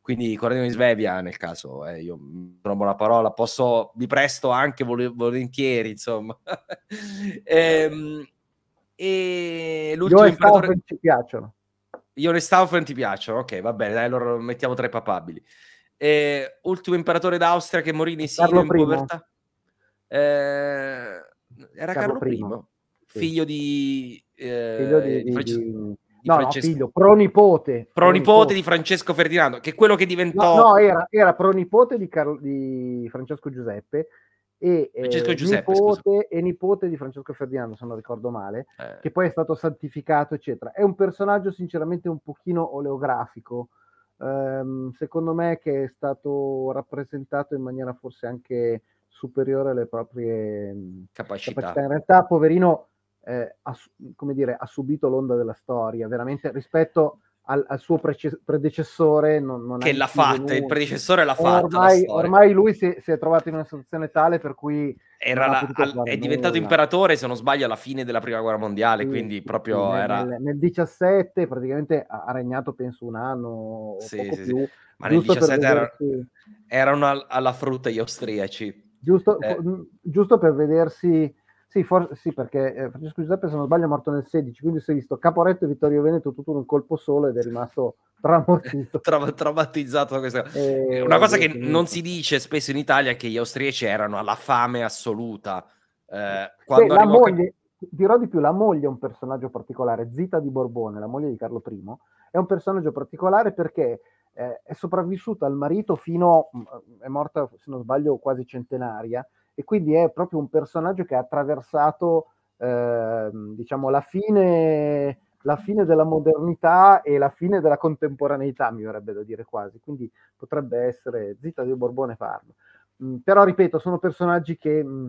Quindi Corradino di Svevia, nel caso, eh, io trovo la parola, posso, mi presto anche vol- volentieri, insomma. Ehm, e, e l'ultimo io imperatore... ci piacciono. Io le Staufen ti piacciono, ok, va bene, dai, allora lo mettiamo tra i papabili. Eh, ultimo imperatore d'Austria che morì in esilio in povertà. Eh, era Carlo, I, figlio di eh, figlio di, di, Francesco, di, no, Francesco. no, figlio, pronipote. Pronipote di Francesco Ferdinando, che è quello che diventò... No, no era, era pronipote di, Carlo, di Francesco Giuseppe e, eh, Francesco eh, Giuseppe, nipote, e nipote di Francesco Ferdinando, se non ricordo male, eh. che poi è stato santificato, eccetera. È un personaggio sinceramente un pochino oleografico, ehm, secondo me che è stato rappresentato in maniera forse anche superiore alle proprie mm, capacità. capacità. In realtà, poverino, eh, ha, come dire, ha subito l'onda della storia, veramente rispetto al, al suo prece- predecessore. Non, non che l'ha fatta, nulla. il predecessore l'ha eh, fatta. Ormai, ormai lui si, si, è trovato in una situazione tale per cui... La, al, è diventato nulla. imperatore, se non sbaglio, alla fine della Prima Guerra Mondiale, sì, quindi proprio nel, era... Nel, nel, 17 praticamente ha regnato, penso, un anno. Sì, sì, più, sì. Ma nel 17 era, erano alla frutta gli austriaci. Giusto, eh. giusto per vedersi sì, for- sì perché eh, Francesco Giuseppe, se non sbaglio, è morto nel 16, quindi si è visto Caporetto e Vittorio Veneto tutto in un colpo solo ed è rimasto tramortito. Tra- traumatizzato da questa e... Eh, eh, una cosa che non si dice spesso in Italia è che gli austriaci erano alla fame assoluta. Eh, sì, la moglie, che... dirò di più, la moglie è un personaggio particolare, Zita di Borbone, la moglie di Carlo I, è un personaggio particolare perché eh, è sopravvissuta al marito fino, mm, è morta se non sbaglio quasi centenaria, e quindi è proprio un personaggio che ha attraversato eh, diciamo, la, fine, la fine della modernità e la fine della contemporaneità, mi verrebbe da dire quasi, quindi potrebbe essere zitta di Borbone farlo. Mm, però ripeto, sono personaggi che mh, mm,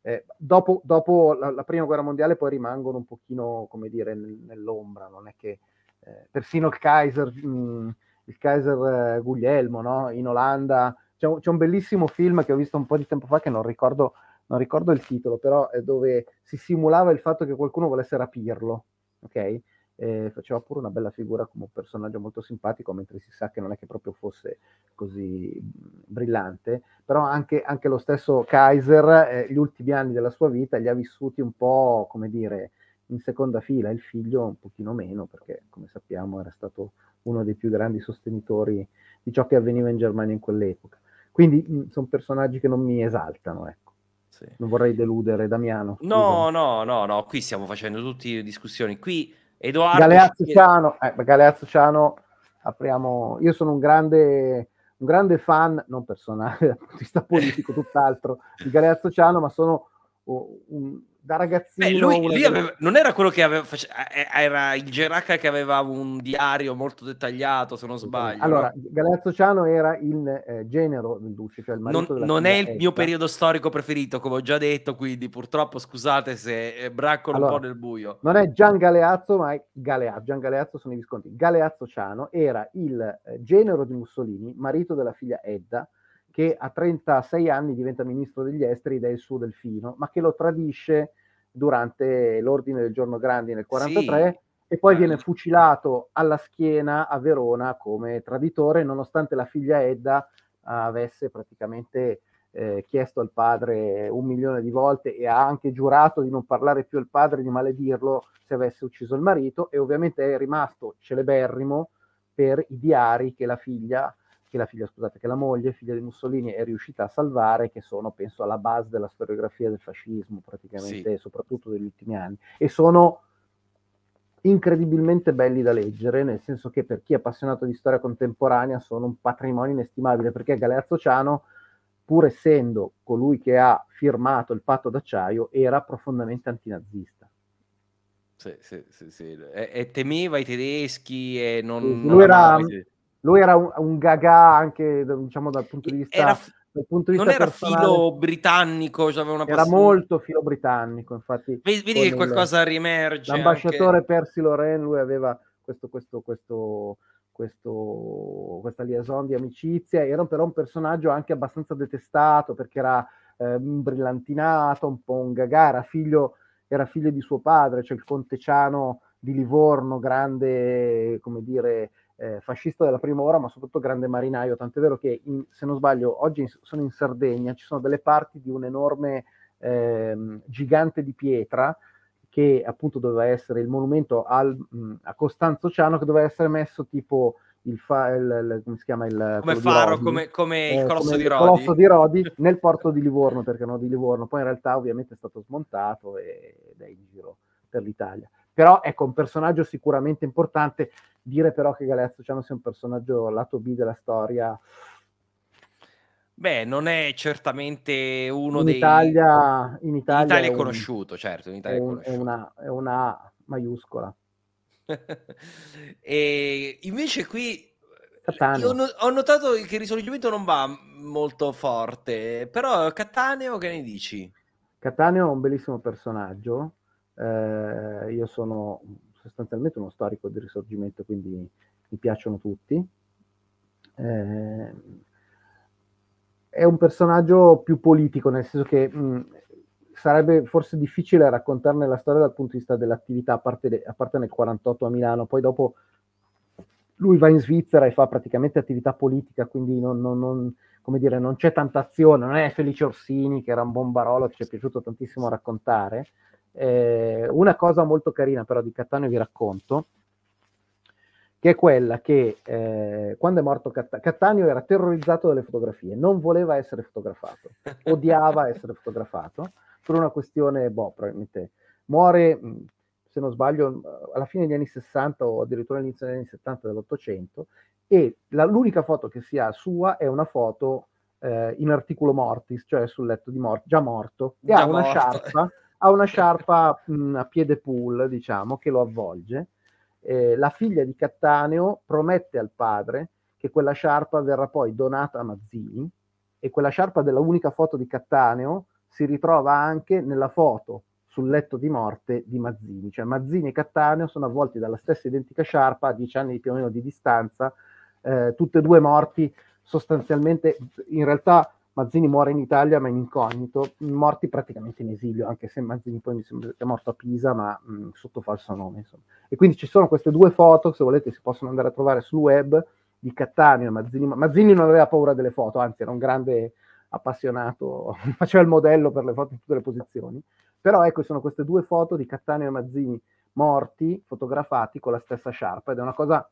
eh, dopo, dopo la, la, prima guerra mondiale poi rimangono un pochino, come dire, nel, nell'ombra, non è che eh, persino il Kaiser, mh, mm, il Kaiser eh, Guglielmo no? in Olanda c'è un, c'è un, bellissimo film che ho visto un po' di tempo fa che non ricordo, non ricordo il titolo, però è dove si simulava il fatto che qualcuno volesse rapirlo, ok? Eh, faceva pure una bella figura come un personaggio molto simpatico, mentre si sa che non è che proprio fosse così brillante, però anche, anche lo stesso Kaiser, eh, gli ultimi anni della sua vita, li ha vissuti un po', come dire, in seconda fila, il figlio un pochino meno, perché come sappiamo era stato uno dei più grandi sostenitori di ciò che avveniva in Germania in quell'epoca. Quindi mm, sono personaggi che non mi esaltano, ecco. Sì. Non vorrei deludere Damiano. No, no, no, no, qui stiamo facendo tutte le discussioni. Qui Edoardo... Galeazzo Ciano, eh, Galeazzo Ciano, apriamo... Io sono un grande, un grande fan, non personale, dal punto di vista politico, tutt'altro, di Galeazzo Ciano, ma sono oh, un, da ragazzino. Beh, lui, aveva, non era quello che aveva, eh, eh, era il Geracca che aveva un diario molto dettagliato, se non sbaglio. Allora, Galeazzo Ciano era il eh, genero del Duce, cioè il marito Non, non è il Etta. mio periodo storico preferito, come ho già detto, quindi purtroppo scusate se eh, braccolo allora, un po' nel buio. Non è Gian Galeazzo, ma è Galeazzo. Gian Galeazzo sono i Visconti. Galeazzo Ciano era il eh, genero di Mussolini, marito della figlia Edda, che a 36 anni diventa ministro degli esteri ed è il suo delfino, ma che lo tradisce durante l'ordine del giorno Grandi nel 1943 sì. e poi viene certo. fucilato alla schiena a Verona come traditore, nonostante la figlia Edda avesse praticamente eh, chiesto al padre un milione di volte e ha anche giurato di non parlare più al padre, di maledirlo se avesse ucciso il marito e ovviamente è rimasto celeberrimo per i diari che la figlia che la figlia, scusate, che la moglie, figlia di Mussolini, è riuscita a salvare, che sono, penso, alla base della storiografia del fascismo, praticamente, sì. soprattutto degli ultimi anni. E sono incredibilmente belli da leggere, nel senso che per chi è appassionato di storia contemporanea sono un patrimonio inestimabile, perché Galeazzo Ciano, pur essendo colui che ha firmato il patto d'acciaio, era profondamente antinazista. Sì, sì, sì, sì. E, e temeva i tedeschi e non... Lui non era, lui era un, un gaga anche diciamo dal punto di vista era, punto di non era filo britannico cioè era molto filo britannico infatti vedi che qualcosa riemerge l'ambasciatore anche. Percy Loren lui aveva questo, questo, questo, questo questa liaison di amicizia era però un personaggio anche abbastanza detestato perché era eh, brillantinato un po' un gaga era figlio, era figlio di suo padre cioè il conteciano di Livorno grande come dire eh, fascista della prima ora, ma soprattutto grande marinaio, tant'è vero che, in, se non sbaglio, oggi in, sono in Sardegna, ci sono delle parti di un enorme eh, gigante di pietra che appunto doveva essere il monumento al, mh, mm, a Costanzo Ciano, che doveva essere messo tipo il, fa, il, il, come si chiama il come faro, Rodi, come, come eh, il colosso come di Rodi, colosso di Rodi nel porto di Livorno, perché no di Livorno, poi in realtà ovviamente è stato smontato ed è in giro per l'Italia. Però ecco, un personaggio sicuramente importante. Dire però che Galeazzo Ciano sia un personaggio lato B della storia... Beh, non è certamente uno in dei... Italia, in Italia, in Italia è conosciuto, un... certo, in Italia è, un, è, è una, è una maiuscola. e invece qui no, ho notato che il risorgimento non va molto forte, però Cattaneo che ne dici? Cattaneo è un bellissimo personaggio eh, io sono sostanzialmente uno storico del risorgimento, quindi mi piacciono tutti. Eh, è un personaggio più politico, nel senso che mh, sarebbe forse difficile raccontarne la storia dal punto di vista dell'attività, a parte, de- a parte nel 48 a Milano, poi dopo lui va in Svizzera e fa praticamente attività politica, quindi non, non, non, dire, non c'è tanta azione, non è Felice Orsini che era un bombarolo che ci è piaciuto tantissimo raccontare, eh, una cosa molto carina però di Cattaneo vi racconto, che è quella che eh, quando è morto Catt- Cattaneo era terrorizzato dalle fotografie, non voleva essere fotografato, odiava essere fotografato per una questione, boh, probabilmente muore, mm, se non sbaglio, mm, alla fine degli anni 60 o addirittura all'inizio degli anni 70 dell'Ottocento, e la, l'unica foto che si ha sua è una foto eh, in articolo mortis, cioè sul letto di morto, già morto, e già ha una morto. sciarpa ha una sciarpa mh, mm, a piede pool, diciamo, che lo avvolge. Eh, la figlia di Cattaneo promette al padre che quella sciarpa verrà poi donata a Mazzini e quella sciarpa della unica foto di Cattaneo si ritrova anche nella foto sul letto di morte di Mazzini. Cioè Mazzini e Cattaneo sono avvolti dalla stessa identica sciarpa a dieci anni più o meno di distanza, eh, tutte e due morti sostanzialmente in realtà Mazzini muore in Italia ma in incognito, morti praticamente in esilio, anche se Mazzini poi mi sembra che è morto a Pisa ma mh, mm, sotto falso nome. Insomma. E quindi ci sono queste due foto, se volete si possono andare a trovare sul web, di Cattaneo e Mazzini. Mazzini non aveva paura delle foto, anzi era un grande appassionato, faceva il modello per le foto in tutte le posizioni. Però ecco, sono queste due foto di Cattaneo e Mazzini morti, fotografati con la stessa sciarpa ed è una cosa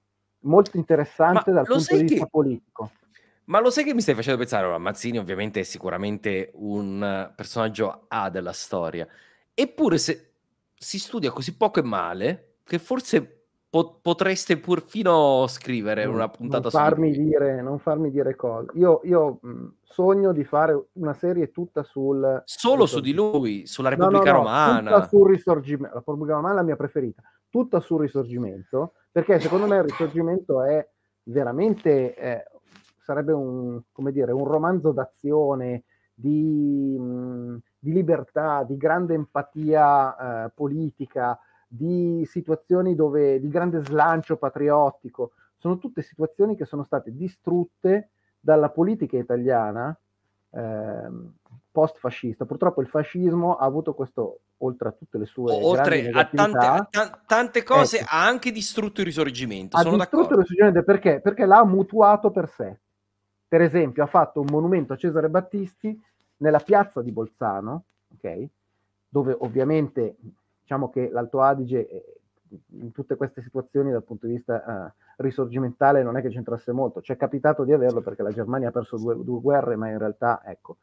molto interessante Ma dal punto di vista che... politico. Ma lo sai che mi stai facendo pensare? Allora, Mazzini ovviamente è sicuramente un personaggio A della storia, eppure se si studia così poco e male che forse po- potreste perfino scrivere una puntata non farmi su... Dire, non farmi dire cose. Io, io sogno di fare una serie tutta sul... Solo su di lui, sulla Repubblica no, no, no, Romana. Tutta sul risorgimento. La Repubblica Romana è la mia preferita. Tutta sul risorgimento, perché secondo me il risorgimento è veramente eh, sarebbe un, dire, un romanzo d'azione di, mm, di, libertà, di grande empatia eh, politica, di situazioni dove, di grande slancio patriottico. Sono tutte situazioni che sono state distrutte dalla politica italiana eh, post-fascista. Purtroppo il fascismo ha avuto questo, oltre a tutte le sue oltre a tante, a t- tante eh, cose, ecco, ha anche distrutto il risorgimento. Ha sono distrutto d'accordo. il risorgimento perché? Perché l'ha mutuato per sé per esempio, ha fatto un monumento a Cesare Battisti nella piazza di Bolzano, okay? dove ovviamente diciamo che l'Alto Adige eh, in tutte queste situazioni dal punto di vista eh, risorgimentale non è che c'entrasse molto, ci è capitato di averlo perché la Germania ha perso due, due guerre, ma in realtà ecco,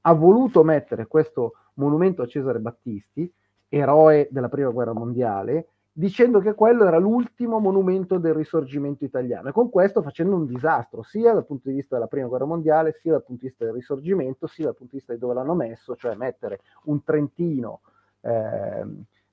ha voluto mettere questo monumento a Cesare Battisti, eroe della prima guerra mondiale, dicendo che quello era l'ultimo monumento del risorgimento italiano e con questo facendo un disastro sia dal punto di vista della prima guerra mondiale, sia dal punto di vista del risorgimento, sia dal punto di vista di dove l'hanno messo, cioè mettere un trentino eh,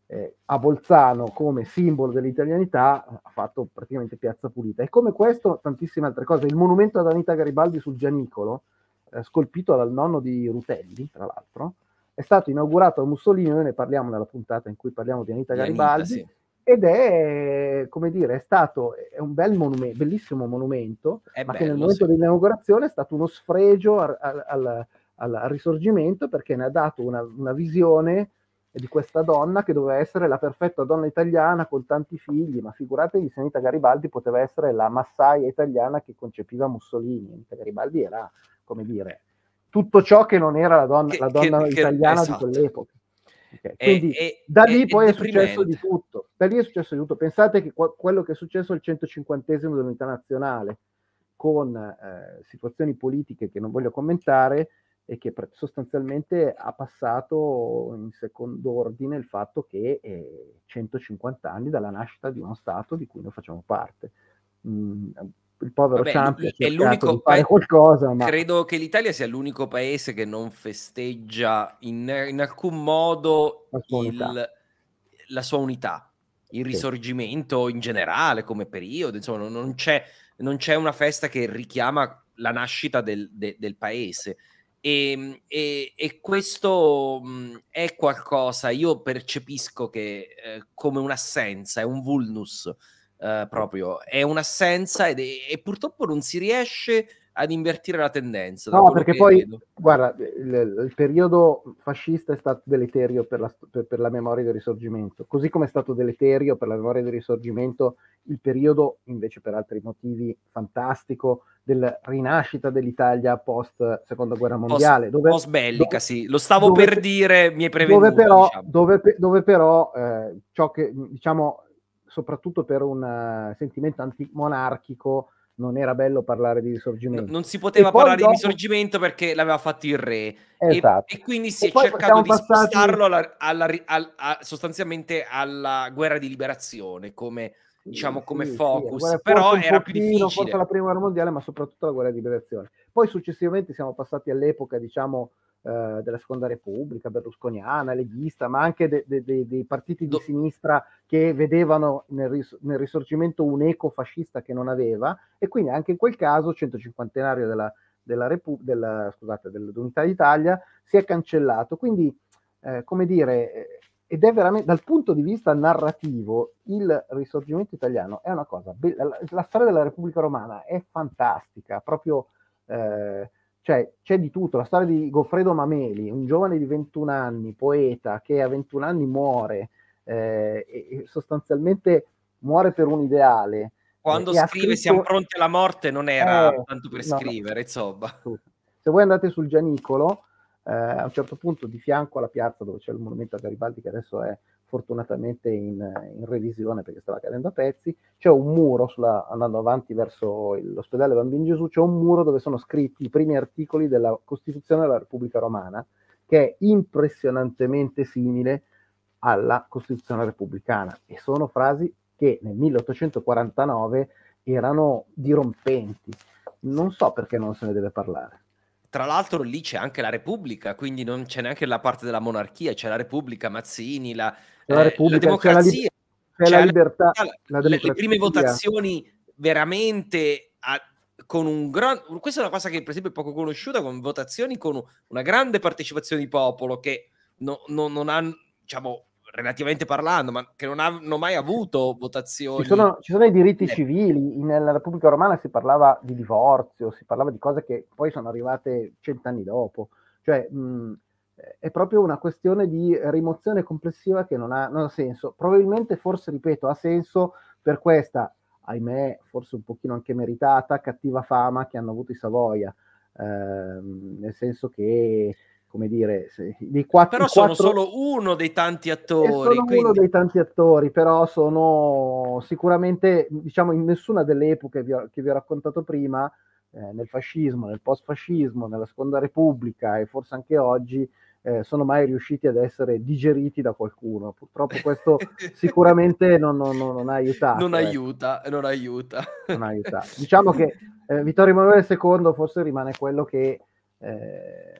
eh, a Bolzano come simbolo dell'italianità ha fatto praticamente piazza pulita e come questo tantissime altre cose. Il monumento ad Anita Garibaldi sul Gianicolo, eh, scolpito dal nonno di Rutelli, tra l'altro, è stato inaugurato a Mussolini, noi ne parliamo nella puntata in cui parliamo di Anita Garibaldi. Anita, sì ed è, come dire, è stato è un bel monumento, bellissimo monumento, è ma bello, che nel momento sì. dell'inaugurazione è stato uno sfregio al, al, al, al risorgimento perché ne ha dato una, una, visione di questa donna che doveva essere la perfetta donna italiana con tanti figli, ma figuratevi se Anita Garibaldi poteva essere la massaia italiana che concepiva Mussolini. Anita Garibaldi era, come dire, tutto ciò che non era la donna, che, la donna che, italiana che, esatto. di quell'epoca. Quindi è, da lì è, poi è, successo di tutto. Da lì è successo di tutto. Pensate che qu- quello che è successo al 150esimo dell'unità nazionale, con eh, situazioni politiche che non voglio commentare e che pre- sostanzialmente ha passato in secondo ordine il fatto che eh, 150 anni dalla nascita di uno Stato di cui noi facciamo parte. Mm, il povero Vabbè, Ciampi è l'unico paese, qualcosa, ma... credo che l'Italia sia l'unico paese che non festeggia in, in alcun modo la sua, il, unità. La sua unità. il sì. risorgimento in generale come periodo, insomma non c'è, non c'è una festa che richiama la nascita del, de, del paese. E, ehm, e, e, questo è qualcosa, io percepisco che eh, come un'assenza, è un vulnus eh, proprio, è un'assenza ed è, e purtroppo non si riesce ad invertire la tendenza. No, perché poi, vedo. guarda, il, il, periodo fascista è stato deleterio per la, per, per la, memoria del risorgimento, così come è stato deleterio per la memoria del risorgimento il periodo, invece per altri motivi, fantastico, della rinascita dell'Italia post Seconda Guerra Mondiale. Post, dove, post bellica, dove, sì, lo stavo dove, per dire, mi è prevenuto. Dove però, diciamo. dove, però eh, ciò che, diciamo, soprattutto per un eh, sentimento antimonarchico non era bello parlare di risorgimento. No, non si poteva parlare dopo... di risorgimento perché l'aveva fatto il re. Esatto. E, e, quindi si e è cercato di passati... spostarlo alla, alla, alla, sostanzialmente alla guerra di liberazione come diciamo come sì, focus, sì, però era più difficile. Forse la prima guerra mondiale, ma soprattutto la guerra di liberazione. Poi successivamente siamo passati all'epoca, diciamo, eh, della seconda repubblica berlusconiana, leghista, ma anche dei de, de, de partiti di sinistra che vedevano nel, ris- nel risorgimento un eco fascista che non aveva, e quindi anche in quel caso, 150 della, della, Repu- della, scusate, dell'Unità d'Italia, si è cancellato. Quindi, eh, come dire, eh, ed è veramente dal punto di vista narrativo il risorgimento italiano è una cosa be- la, la, storia della Repubblica Romana è fantastica proprio eh, cioè c'è di tutto la storia di Goffredo Mameli un giovane di 21 anni poeta che a 21 anni muore eh, e, sostanzialmente muore per un ideale eh, quando scrive scritto... siamo pronti alla morte non era eh, tanto per no, scrivere insomma se voi andate sul Gianicolo eh, a un certo punto di fianco alla piazza dove c'è il monumento a Garibaldi che adesso è fortunatamente in, in revisione perché stava cadendo a pezzi, c'è un muro sulla, andando avanti verso l'ospedale Bambino Gesù, c'è un muro dove sono scritti i primi articoli della Costituzione della Repubblica Romana che è impressionantemente simile alla Costituzione repubblicana e sono frasi che nel 1849 erano dirompenti. Non so perché non se ne deve parlare. Tra l'altro lì c'è anche la Repubblica, quindi non c'è neanche la parte della monarchia, c'è la Repubblica, Mazzini, la, eh, la, Repubblica, eh, la democrazia. C'è la, li- c'è la libertà. La, le, le prime votazioni veramente a, con un gran... Questa è una cosa che, per esempio, è poco conosciuta: con votazioni con una grande partecipazione di popolo che no, no, non hanno, diciamo, relativamente parlando, ma che non hanno mai avuto votazioni. Ci sono, ci sono i diritti eh. civili, nella Repubblica Romana si parlava di divorzio, si parlava di cose che poi sono arrivate cent'anni dopo. Cioè, mh, è proprio una questione di rimozione complessiva che non ha, non ha, senso. Probabilmente, forse, ripeto, ha senso per questa, ahimè, forse un pochino anche meritata, cattiva fama che hanno avuto i Savoia. Eh, nel senso che come dire, dei quattro... Però sono quattro... solo uno dei tanti attori. Sono quindi... uno dei tanti attori, però sono sicuramente, diciamo, in nessuna delle epoche vi ho, che vi ho raccontato prima, eh, nel fascismo, nel post-fascismo, nella Seconda Repubblica e forse anche oggi, eh, sono mai riusciti ad essere digeriti da qualcuno. Purtroppo questo sicuramente non, non, non, ha aiutato. Non eh. aiuta, non aiuta. Non aiuta. Diciamo che eh, Vittorio Emanuele II forse rimane quello che... Eh,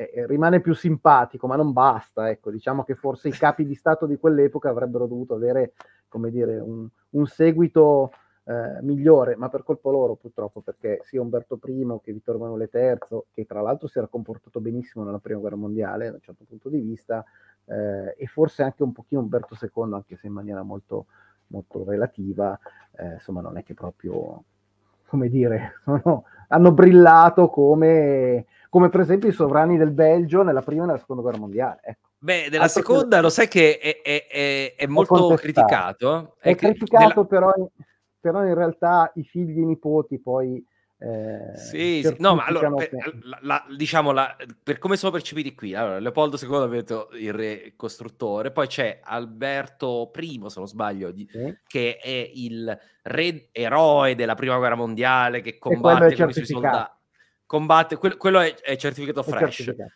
eh, eh, rimane più simpatico, ma non basta. Ecco, diciamo che forse i capi di Stato di quell'epoca avrebbero dovuto avere come dire, un, un seguito eh, migliore, ma per colpo loro purtroppo, perché sia Umberto I che Vittorio Emanuele III, che tra l'altro si era comportato benissimo nella Prima Guerra Mondiale da un certo punto di vista, eh, e forse anche un pochino Umberto II, anche se in maniera molto, molto relativa, eh, insomma non è che proprio, come dire, sono, hanno brillato come come per esempio i sovrani del Belgio nella prima e nella seconda guerra mondiale. Ecco. Beh, della Altro seconda che... lo sai che è, è, è, è molto criticato. È, criticato, nella... però, però in realtà i figli e i nipoti poi... Eh, sì, sì, no, ma allora, per, la, la, diciamo, la, per come sono percepiti qui, allora, Leopoldo II ha detto il re costruttore, poi c'è Alberto I, se non sbaglio, di, sì. che è il re eroe della prima guerra mondiale che combatte con i suoi soldati combatte, que- quello è, è, certificato fresh. È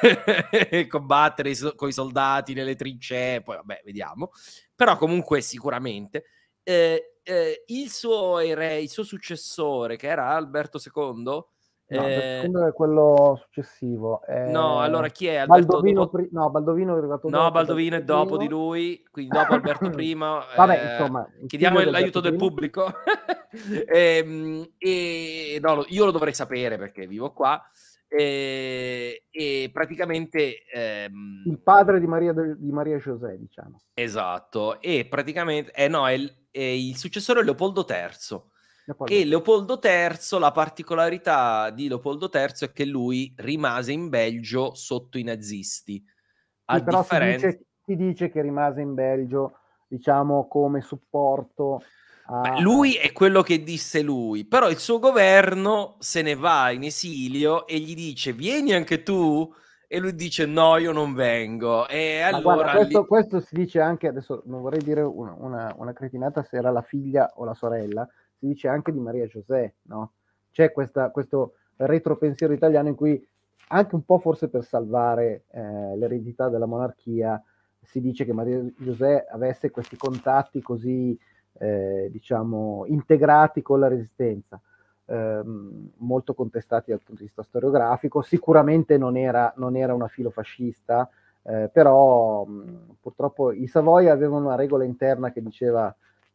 certificato. combattere so- con i soldati nelle trincee, poi vabbè, vediamo. Però comunque sicuramente eh, eh, il, suo re, il suo successore, che era Alberto II, No, eh, è quello successivo. Eh, no, allora chi è Alberto Baldovino? Dopo... Pri... No, Baldovino è arrivato No, dopo, Baldovino è dopo primo. di lui, quindi dopo Alberto prima. Vabbè, eh, insomma, chiediamo l'aiuto del pubblico. e, ehm, e, no, io lo dovrei sapere perché vivo qua. E, eh, e praticamente ehm... il padre di Maria, di Maria José, diciamo esatto. E praticamente, eh, no, è, il, è il successore Leopoldo III Leopoldo. E Leopoldo III, la particolarità di Leopoldo III è che lui rimase in Belgio sotto i nazisti. A sì, differenza... si, dice, si dice che rimase in Belgio, diciamo, come supporto Ah. lui è quello che disse lui, però il suo governo se ne va in esilio e gli dice vieni anche tu e lui dice no io non vengo. E allora guarda, questo, lì... questo, si dice anche, adesso non vorrei dire una, una, una cretinata se era la figlia o la sorella, si dice anche di Maria José, no? C'è questa, questo retropensiero italiano in cui anche un po' forse per salvare eh, l'eredità della monarchia si dice che Maria José avesse questi contatti così, eh, diciamo, integrati con la resistenza. Ehm, molto contestati dal punto di vista storiografico, sicuramente non era, non era una filofascista, eh, però mh, purtroppo i Savoia avevano una regola interna che diceva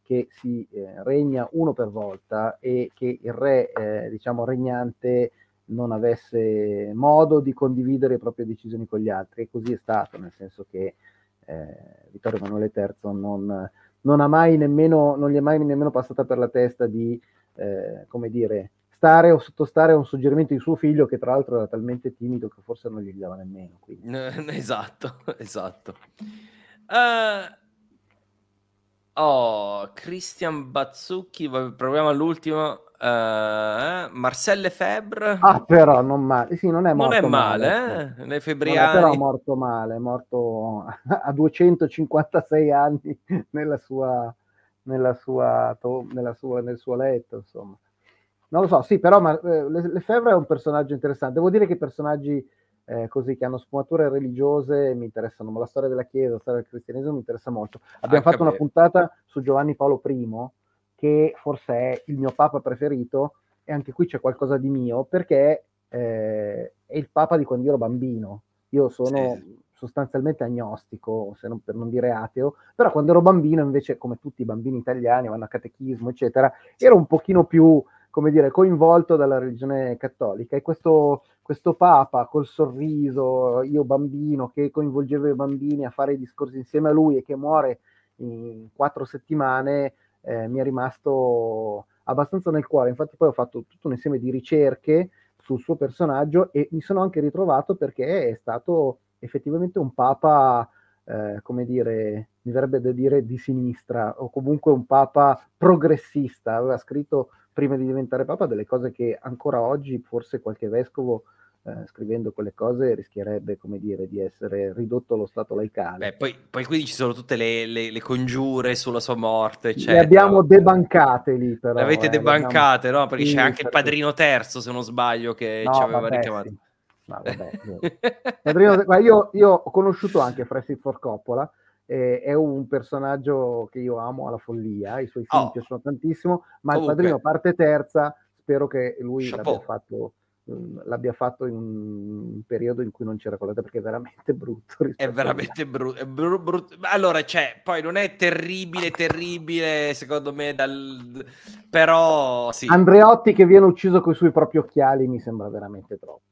che si eh, regna uno per volta e che il re, eh, diciamo, regnante non avesse modo di condividere le proprie decisioni con gli altri. E così è stato, nel senso che eh, Vittorio Emanuele III non, non, ha mai nemmeno, non gli è mai nemmeno passata per la testa di, eh, come dire, stare o sottostare a un suggerimento di suo figlio che tra l'altro era talmente timido che forse non gli dava nemmeno. Quindi. Esatto, esatto. Uh, Oh, Christian Bazzucchi, proviamo all'ultimo. Uh, Marcel Lefebvre. Ah, però non male. Sì, non è morto non è male. male eh? eh febbriani. Però è morto male, morto a 256 anni nella sua, nella sua, nella sua, nel suo letto, insomma. Non lo so, sì, però ma, eh, Lefebvre è un personaggio interessante. Devo dire che i personaggi eh, così che hanno sfumature religiose e mi interessano, ma la storia della Chiesa, la storia del cristianesimo mi interessa molto. Abbiamo ah, fatto una puntata su Giovanni Paolo I, che forse è il mio papa preferito, e anche qui c'è qualcosa di mio, perché eh, è il papa di quando io ero bambino. Io sono... Sì sostanzialmente agnostico, se non, per non dire ateo, però quando ero bambino invece, come tutti i bambini italiani, vanno a catechismo, eccetera, ero un pochino più come dire, coinvolto dalla religione cattolica e questo, questo Papa col sorriso, io bambino, che coinvolgeva i bambini a fare i discorsi insieme a lui e che muore in quattro settimane, eh, mi è rimasto abbastanza nel cuore. Infatti poi ho fatto tutto un insieme di ricerche sul suo personaggio e mi sono anche ritrovato perché è stato effettivamente un Papa, eh, come dire, mi verrebbe da dire di sinistra, o comunque un papa progressista, aveva scritto prima di diventare papa delle cose che ancora oggi forse qualche vescovo eh, scrivendo quelle cose rischierebbe come dire di essere ridotto allo stato laicale. Beh, poi, poi qui ci sono tutte le, le, le, congiure sulla sua morte. Eccetera. Le abbiamo debancate lì però. Le avete eh, debancate, abbiamo... no? Perché sì, c'è anche perché... il padrino terzo, se non sbaglio, che no, ci aveva vabbè, richiamato. Sì. No, vabbè, padrino... io, io, ho conosciuto anche Francis Ford Coppola eh, è un personaggio che io amo alla follia, i suoi film oh. piacciono tantissimo, ma Comunque. il padrino parte terza, spero che lui l'abbia fatto, mm, l'abbia fatto, in un periodo in cui non c'era colata perché è veramente brutto. È veramente brutto. Bru- brut- allora, cioè, poi non è terribile, terribile, secondo me, dal... però sì. Andreotti che viene ucciso con i suoi propri occhiali mi sembra veramente troppo.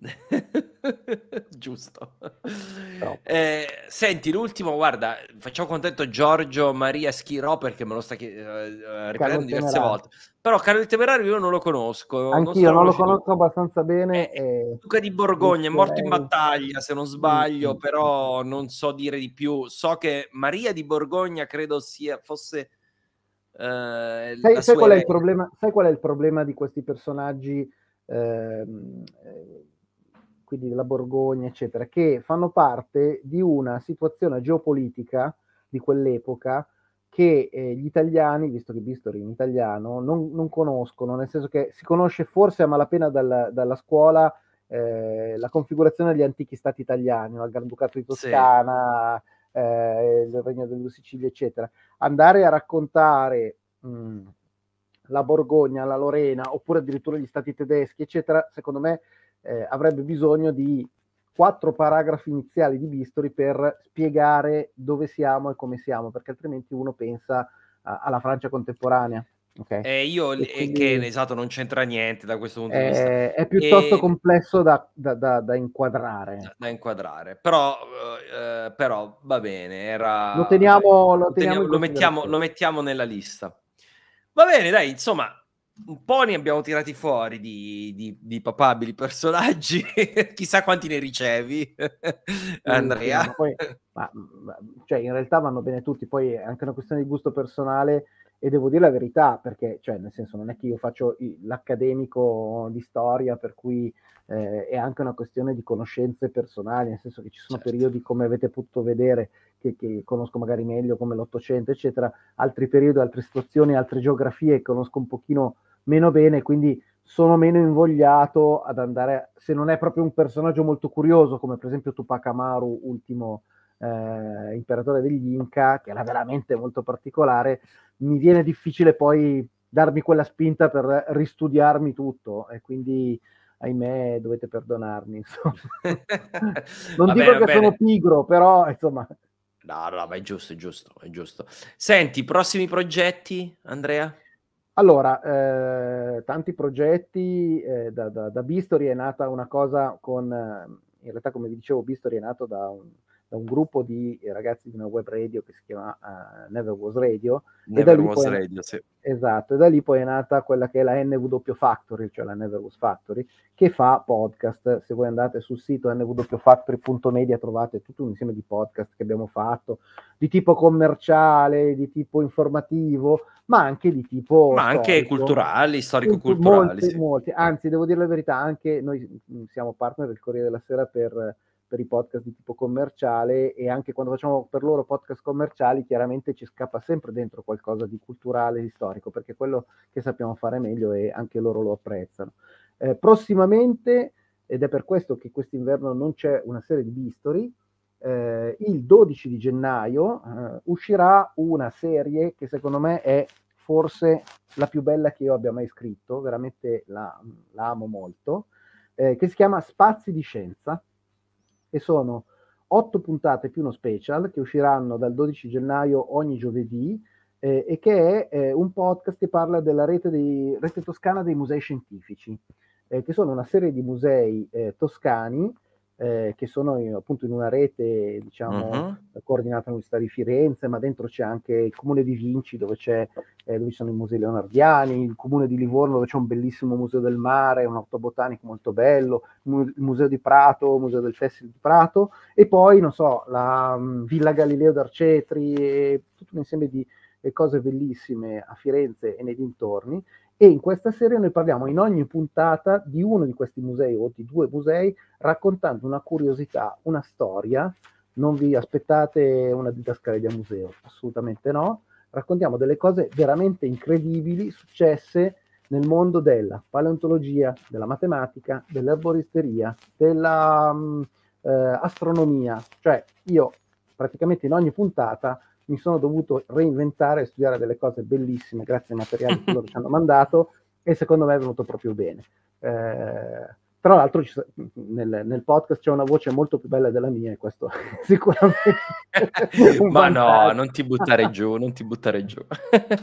Giusto. No. Eh, senti, l'ultimo, guarda, facciamo contento Giorgio Maria Schirò perché me lo sta chiedendo eh, diverse temerario. volte. Però Carlo il Temerario io non lo conosco. Anch'io non, non lo conosco abbastanza bene. Eh, e... Duca di Borgogna, è morto in battaglia se non sbaglio, mm-hmm. però non so dire di più. So che Maria di Borgogna credo sia, fosse... Eh, sai, sai, qual problema, sai, qual è il problema, di questi personaggi? Ehm, quindi della Borgogna, eccetera, che fanno parte di una situazione geopolitica di quell'epoca che eh, gli italiani, visto che Bistori in italiano, non, non, conoscono, nel senso che si conosce forse a malapena dal, dalla scuola eh, la configurazione degli antichi stati italiani, il Granducato di Toscana, sì. eh, il Regno delle Due Sicilie, eccetera. Andare a raccontare mh, la Borgogna, la Lorena, oppure addirittura gli stati tedeschi, eccetera, secondo me eh, avrebbe bisogno di quattro paragrafi iniziali di bisturi per spiegare dove siamo e come siamo, perché altrimenti uno pensa a, alla Francia contemporanea. Okay. Eh, io, e eh, quindi, che esatto, non c'entra niente da questo punto di eh, vista. È, piuttosto e... complesso da, da, da, da, inquadrare. Da, inquadrare, però, eh, eh, però va bene. Era... Lo, teniamo, lo, teniamo, lo, teniamo, lo, mettiamo, lo mettiamo nella lista. Va bene, dai, insomma, un po' ne abbiamo tirati fuori di, di, di papabili personaggi, chissà quanti ne ricevi, Andrea. Ma poi, ma, ma, cioè, in realtà vanno bene tutti, poi è anche una questione di gusto personale e devo dire la verità perché, cioè, nel senso, non è che io faccio l'accademico di storia, per cui eh, è anche una questione di conoscenze personali, nel senso che ci sono certo. periodi, come avete potuto vedere, che, che, conosco magari meglio, come l'Ottocento, eccetera, altri periodi, altre situazioni, altre geografie, conosco un pochino meno bene, quindi sono meno invogliato ad andare, se non è proprio un personaggio molto curioso, come per esempio Tupac Amaru, ultimo eh, imperatore degli Inca, che era veramente molto particolare, mi viene difficile poi darmi quella spinta per ristudiarmi tutto e quindi ahimè dovete perdonarmi. non dico bene, che sono pigro, però insomma... No, no, ma è giusto, è giusto, è giusto. Senti, prossimi progetti, Andrea? Allora, eh, tanti progetti, eh, da, da, da, Bistori è nata una cosa con, eh, in realtà come vi dicevo Bistori è nato da un, da un gruppo di ragazzi di una web radio che si chiama uh, Never Was Radio. Never Was Radio, sì. Esatto, e da lì poi è nata quella che è la NW Factory, cioè la Never Was Factory, che fa podcast. Se voi andate sul sito nwfactory.media trovate tutto un insieme di podcast che abbiamo fatto, di tipo commerciale, di tipo informativo, ma anche di tipo... Ma storico. anche culturali, storico-culturali. Molti, sì. molti. Anzi, devo dire la verità, anche noi mm, siamo partner del Corriere della Sera per per i podcast di tipo commerciale e anche quando facciamo per loro podcast commerciali chiaramente ci scappa sempre dentro qualcosa di culturale, di storico, perché è quello che sappiamo fare meglio e anche loro lo apprezzano. Eh, prossimamente, ed è per questo che quest'inverno non c'è una serie di bistori, eh, il 12 di gennaio eh, uscirà una serie che secondo me è forse la più bella che io abbia mai scritto, veramente la, la amo molto, eh, che si chiama Spazi di Scienza, e sono otto puntate più uno special che usciranno dal 12 gennaio ogni giovedì eh, e che è eh, un podcast che parla della rete, dei, rete toscana dei musei scientifici, eh, che sono una serie di musei eh, toscani eh, che sono in, appunto in una rete diciamo, uh-huh. coordinata dall'Università di Firenze, ma dentro c'è anche il comune di Vinci dove, eh, dove ci sono i musei leonardiani, il comune di Livorno dove c'è un bellissimo museo del mare, un autobotanico molto bello, il museo di Prato, il museo del Festival di Prato e poi, non so, la um, Villa Galileo d'Arcetri e tutto un insieme di eh, cose bellissime a Firenze e nei dintorni e in questa serie noi parliamo in ogni puntata di uno di questi musei o di due musei, raccontando una curiosità, una storia. Non vi aspettate una didascalia a museo, assolutamente no. Raccontiamo delle cose veramente incredibili successe nel mondo della paleontologia, della matematica, dell'erboristeria, dell'astronomia. Um, eh, cioè io praticamente in ogni puntata mi sono dovuto reinventare e studiare delle cose bellissime grazie ai materiali che loro ci hanno mandato e secondo me è venuto proprio bene. Eh, tra l'altro ci, nel, nel, podcast c'è una voce molto più bella della mia e questo sicuramente... Ma no, non ti buttare giù, non ti buttare giù.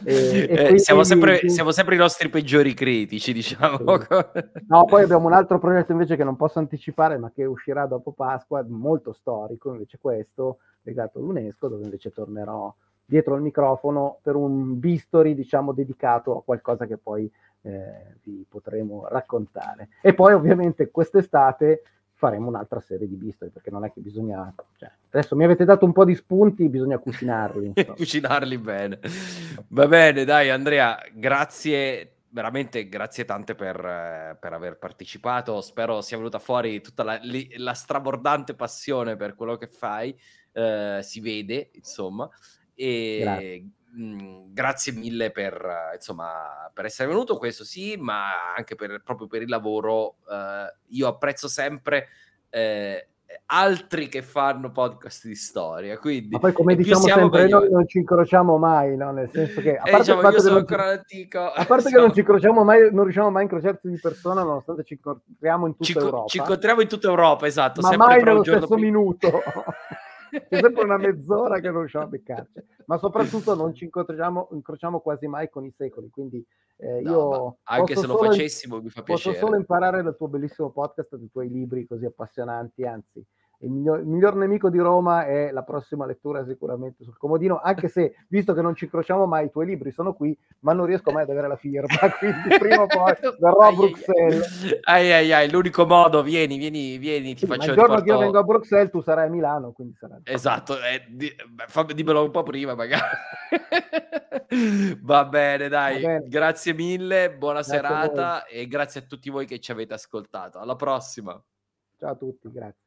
E, e eh, quindi, siamo, sempre, quindi... siamo, sempre, i nostri peggiori critici, diciamo. No, poi abbiamo un altro progetto invece che non posso anticipare ma che uscirà dopo Pasqua, molto storico invece questo, legato all'UNESCO, dove invece tornerò dietro al microfono per un bistori, diciamo, dedicato a qualcosa che poi eh, vi potremo raccontare. E poi ovviamente quest'estate faremo un'altra serie di bistori, perché non è che bisogna... Cioè, adesso mi avete dato un po' di spunti, bisogna cucinarli. cucinarli bene. Va bene, dai Andrea, grazie veramente grazie tante per, per, aver partecipato. Spero sia venuta fuori tutta la, la, strabordante passione per quello che fai eh, si vede, insomma. E grazie, mh, mhmm, grazie mille per, insomma, per, essere venuto, questo sì, ma anche per, proprio per il lavoro. Eh, io apprezzo sempre eh, altri che fanno podcast di storia. Quindi, ma poi, come diciamo sempre, meglio. noi non ci incrociamo mai, no? nel senso che a eh, parte, eh, diciamo, che, non ci... antico, a parte diciamo... che non ci incrociamo mai, non riusciamo mai a incrociarci di persona, nonostante ci incontriamo in tutta ci, Europa. Ci incontriamo in tutta Europa, esatto, ma mai nello stesso più... minuto. C'è sempre una mezz'ora che non riusciamo a beccarci, ma soprattutto non ci incrociamo, incrociamo quasi mai con i secoli, quindi eh, no, anche se lo facessimo mi fa piacere. Posso solo imparare dal tuo bellissimo podcast, dai tuoi libri così appassionanti, anzi il miglior, il miglior, nemico di Roma è la prossima lettura sicuramente sul comodino, anche se visto che non ci incrociamo mai i tuoi libri sono qui, ma non riesco mai ad avere la firma, quindi prima o poi verrò a Bruxelles. Ai ai ai, l'unico modo, vieni, vieni, vieni, ti sì, faccio il giorno porto... che io vengo a Bruxelles tu sarai a Milano, quindi sarai. Esatto, eh, di, fammi, dimmelo un po' prima magari. Va bene, dai, Va bene. grazie mille, buona grazie serata e grazie a tutti voi che ci avete ascoltato. Alla prossima. Ciao a tutti, grazie.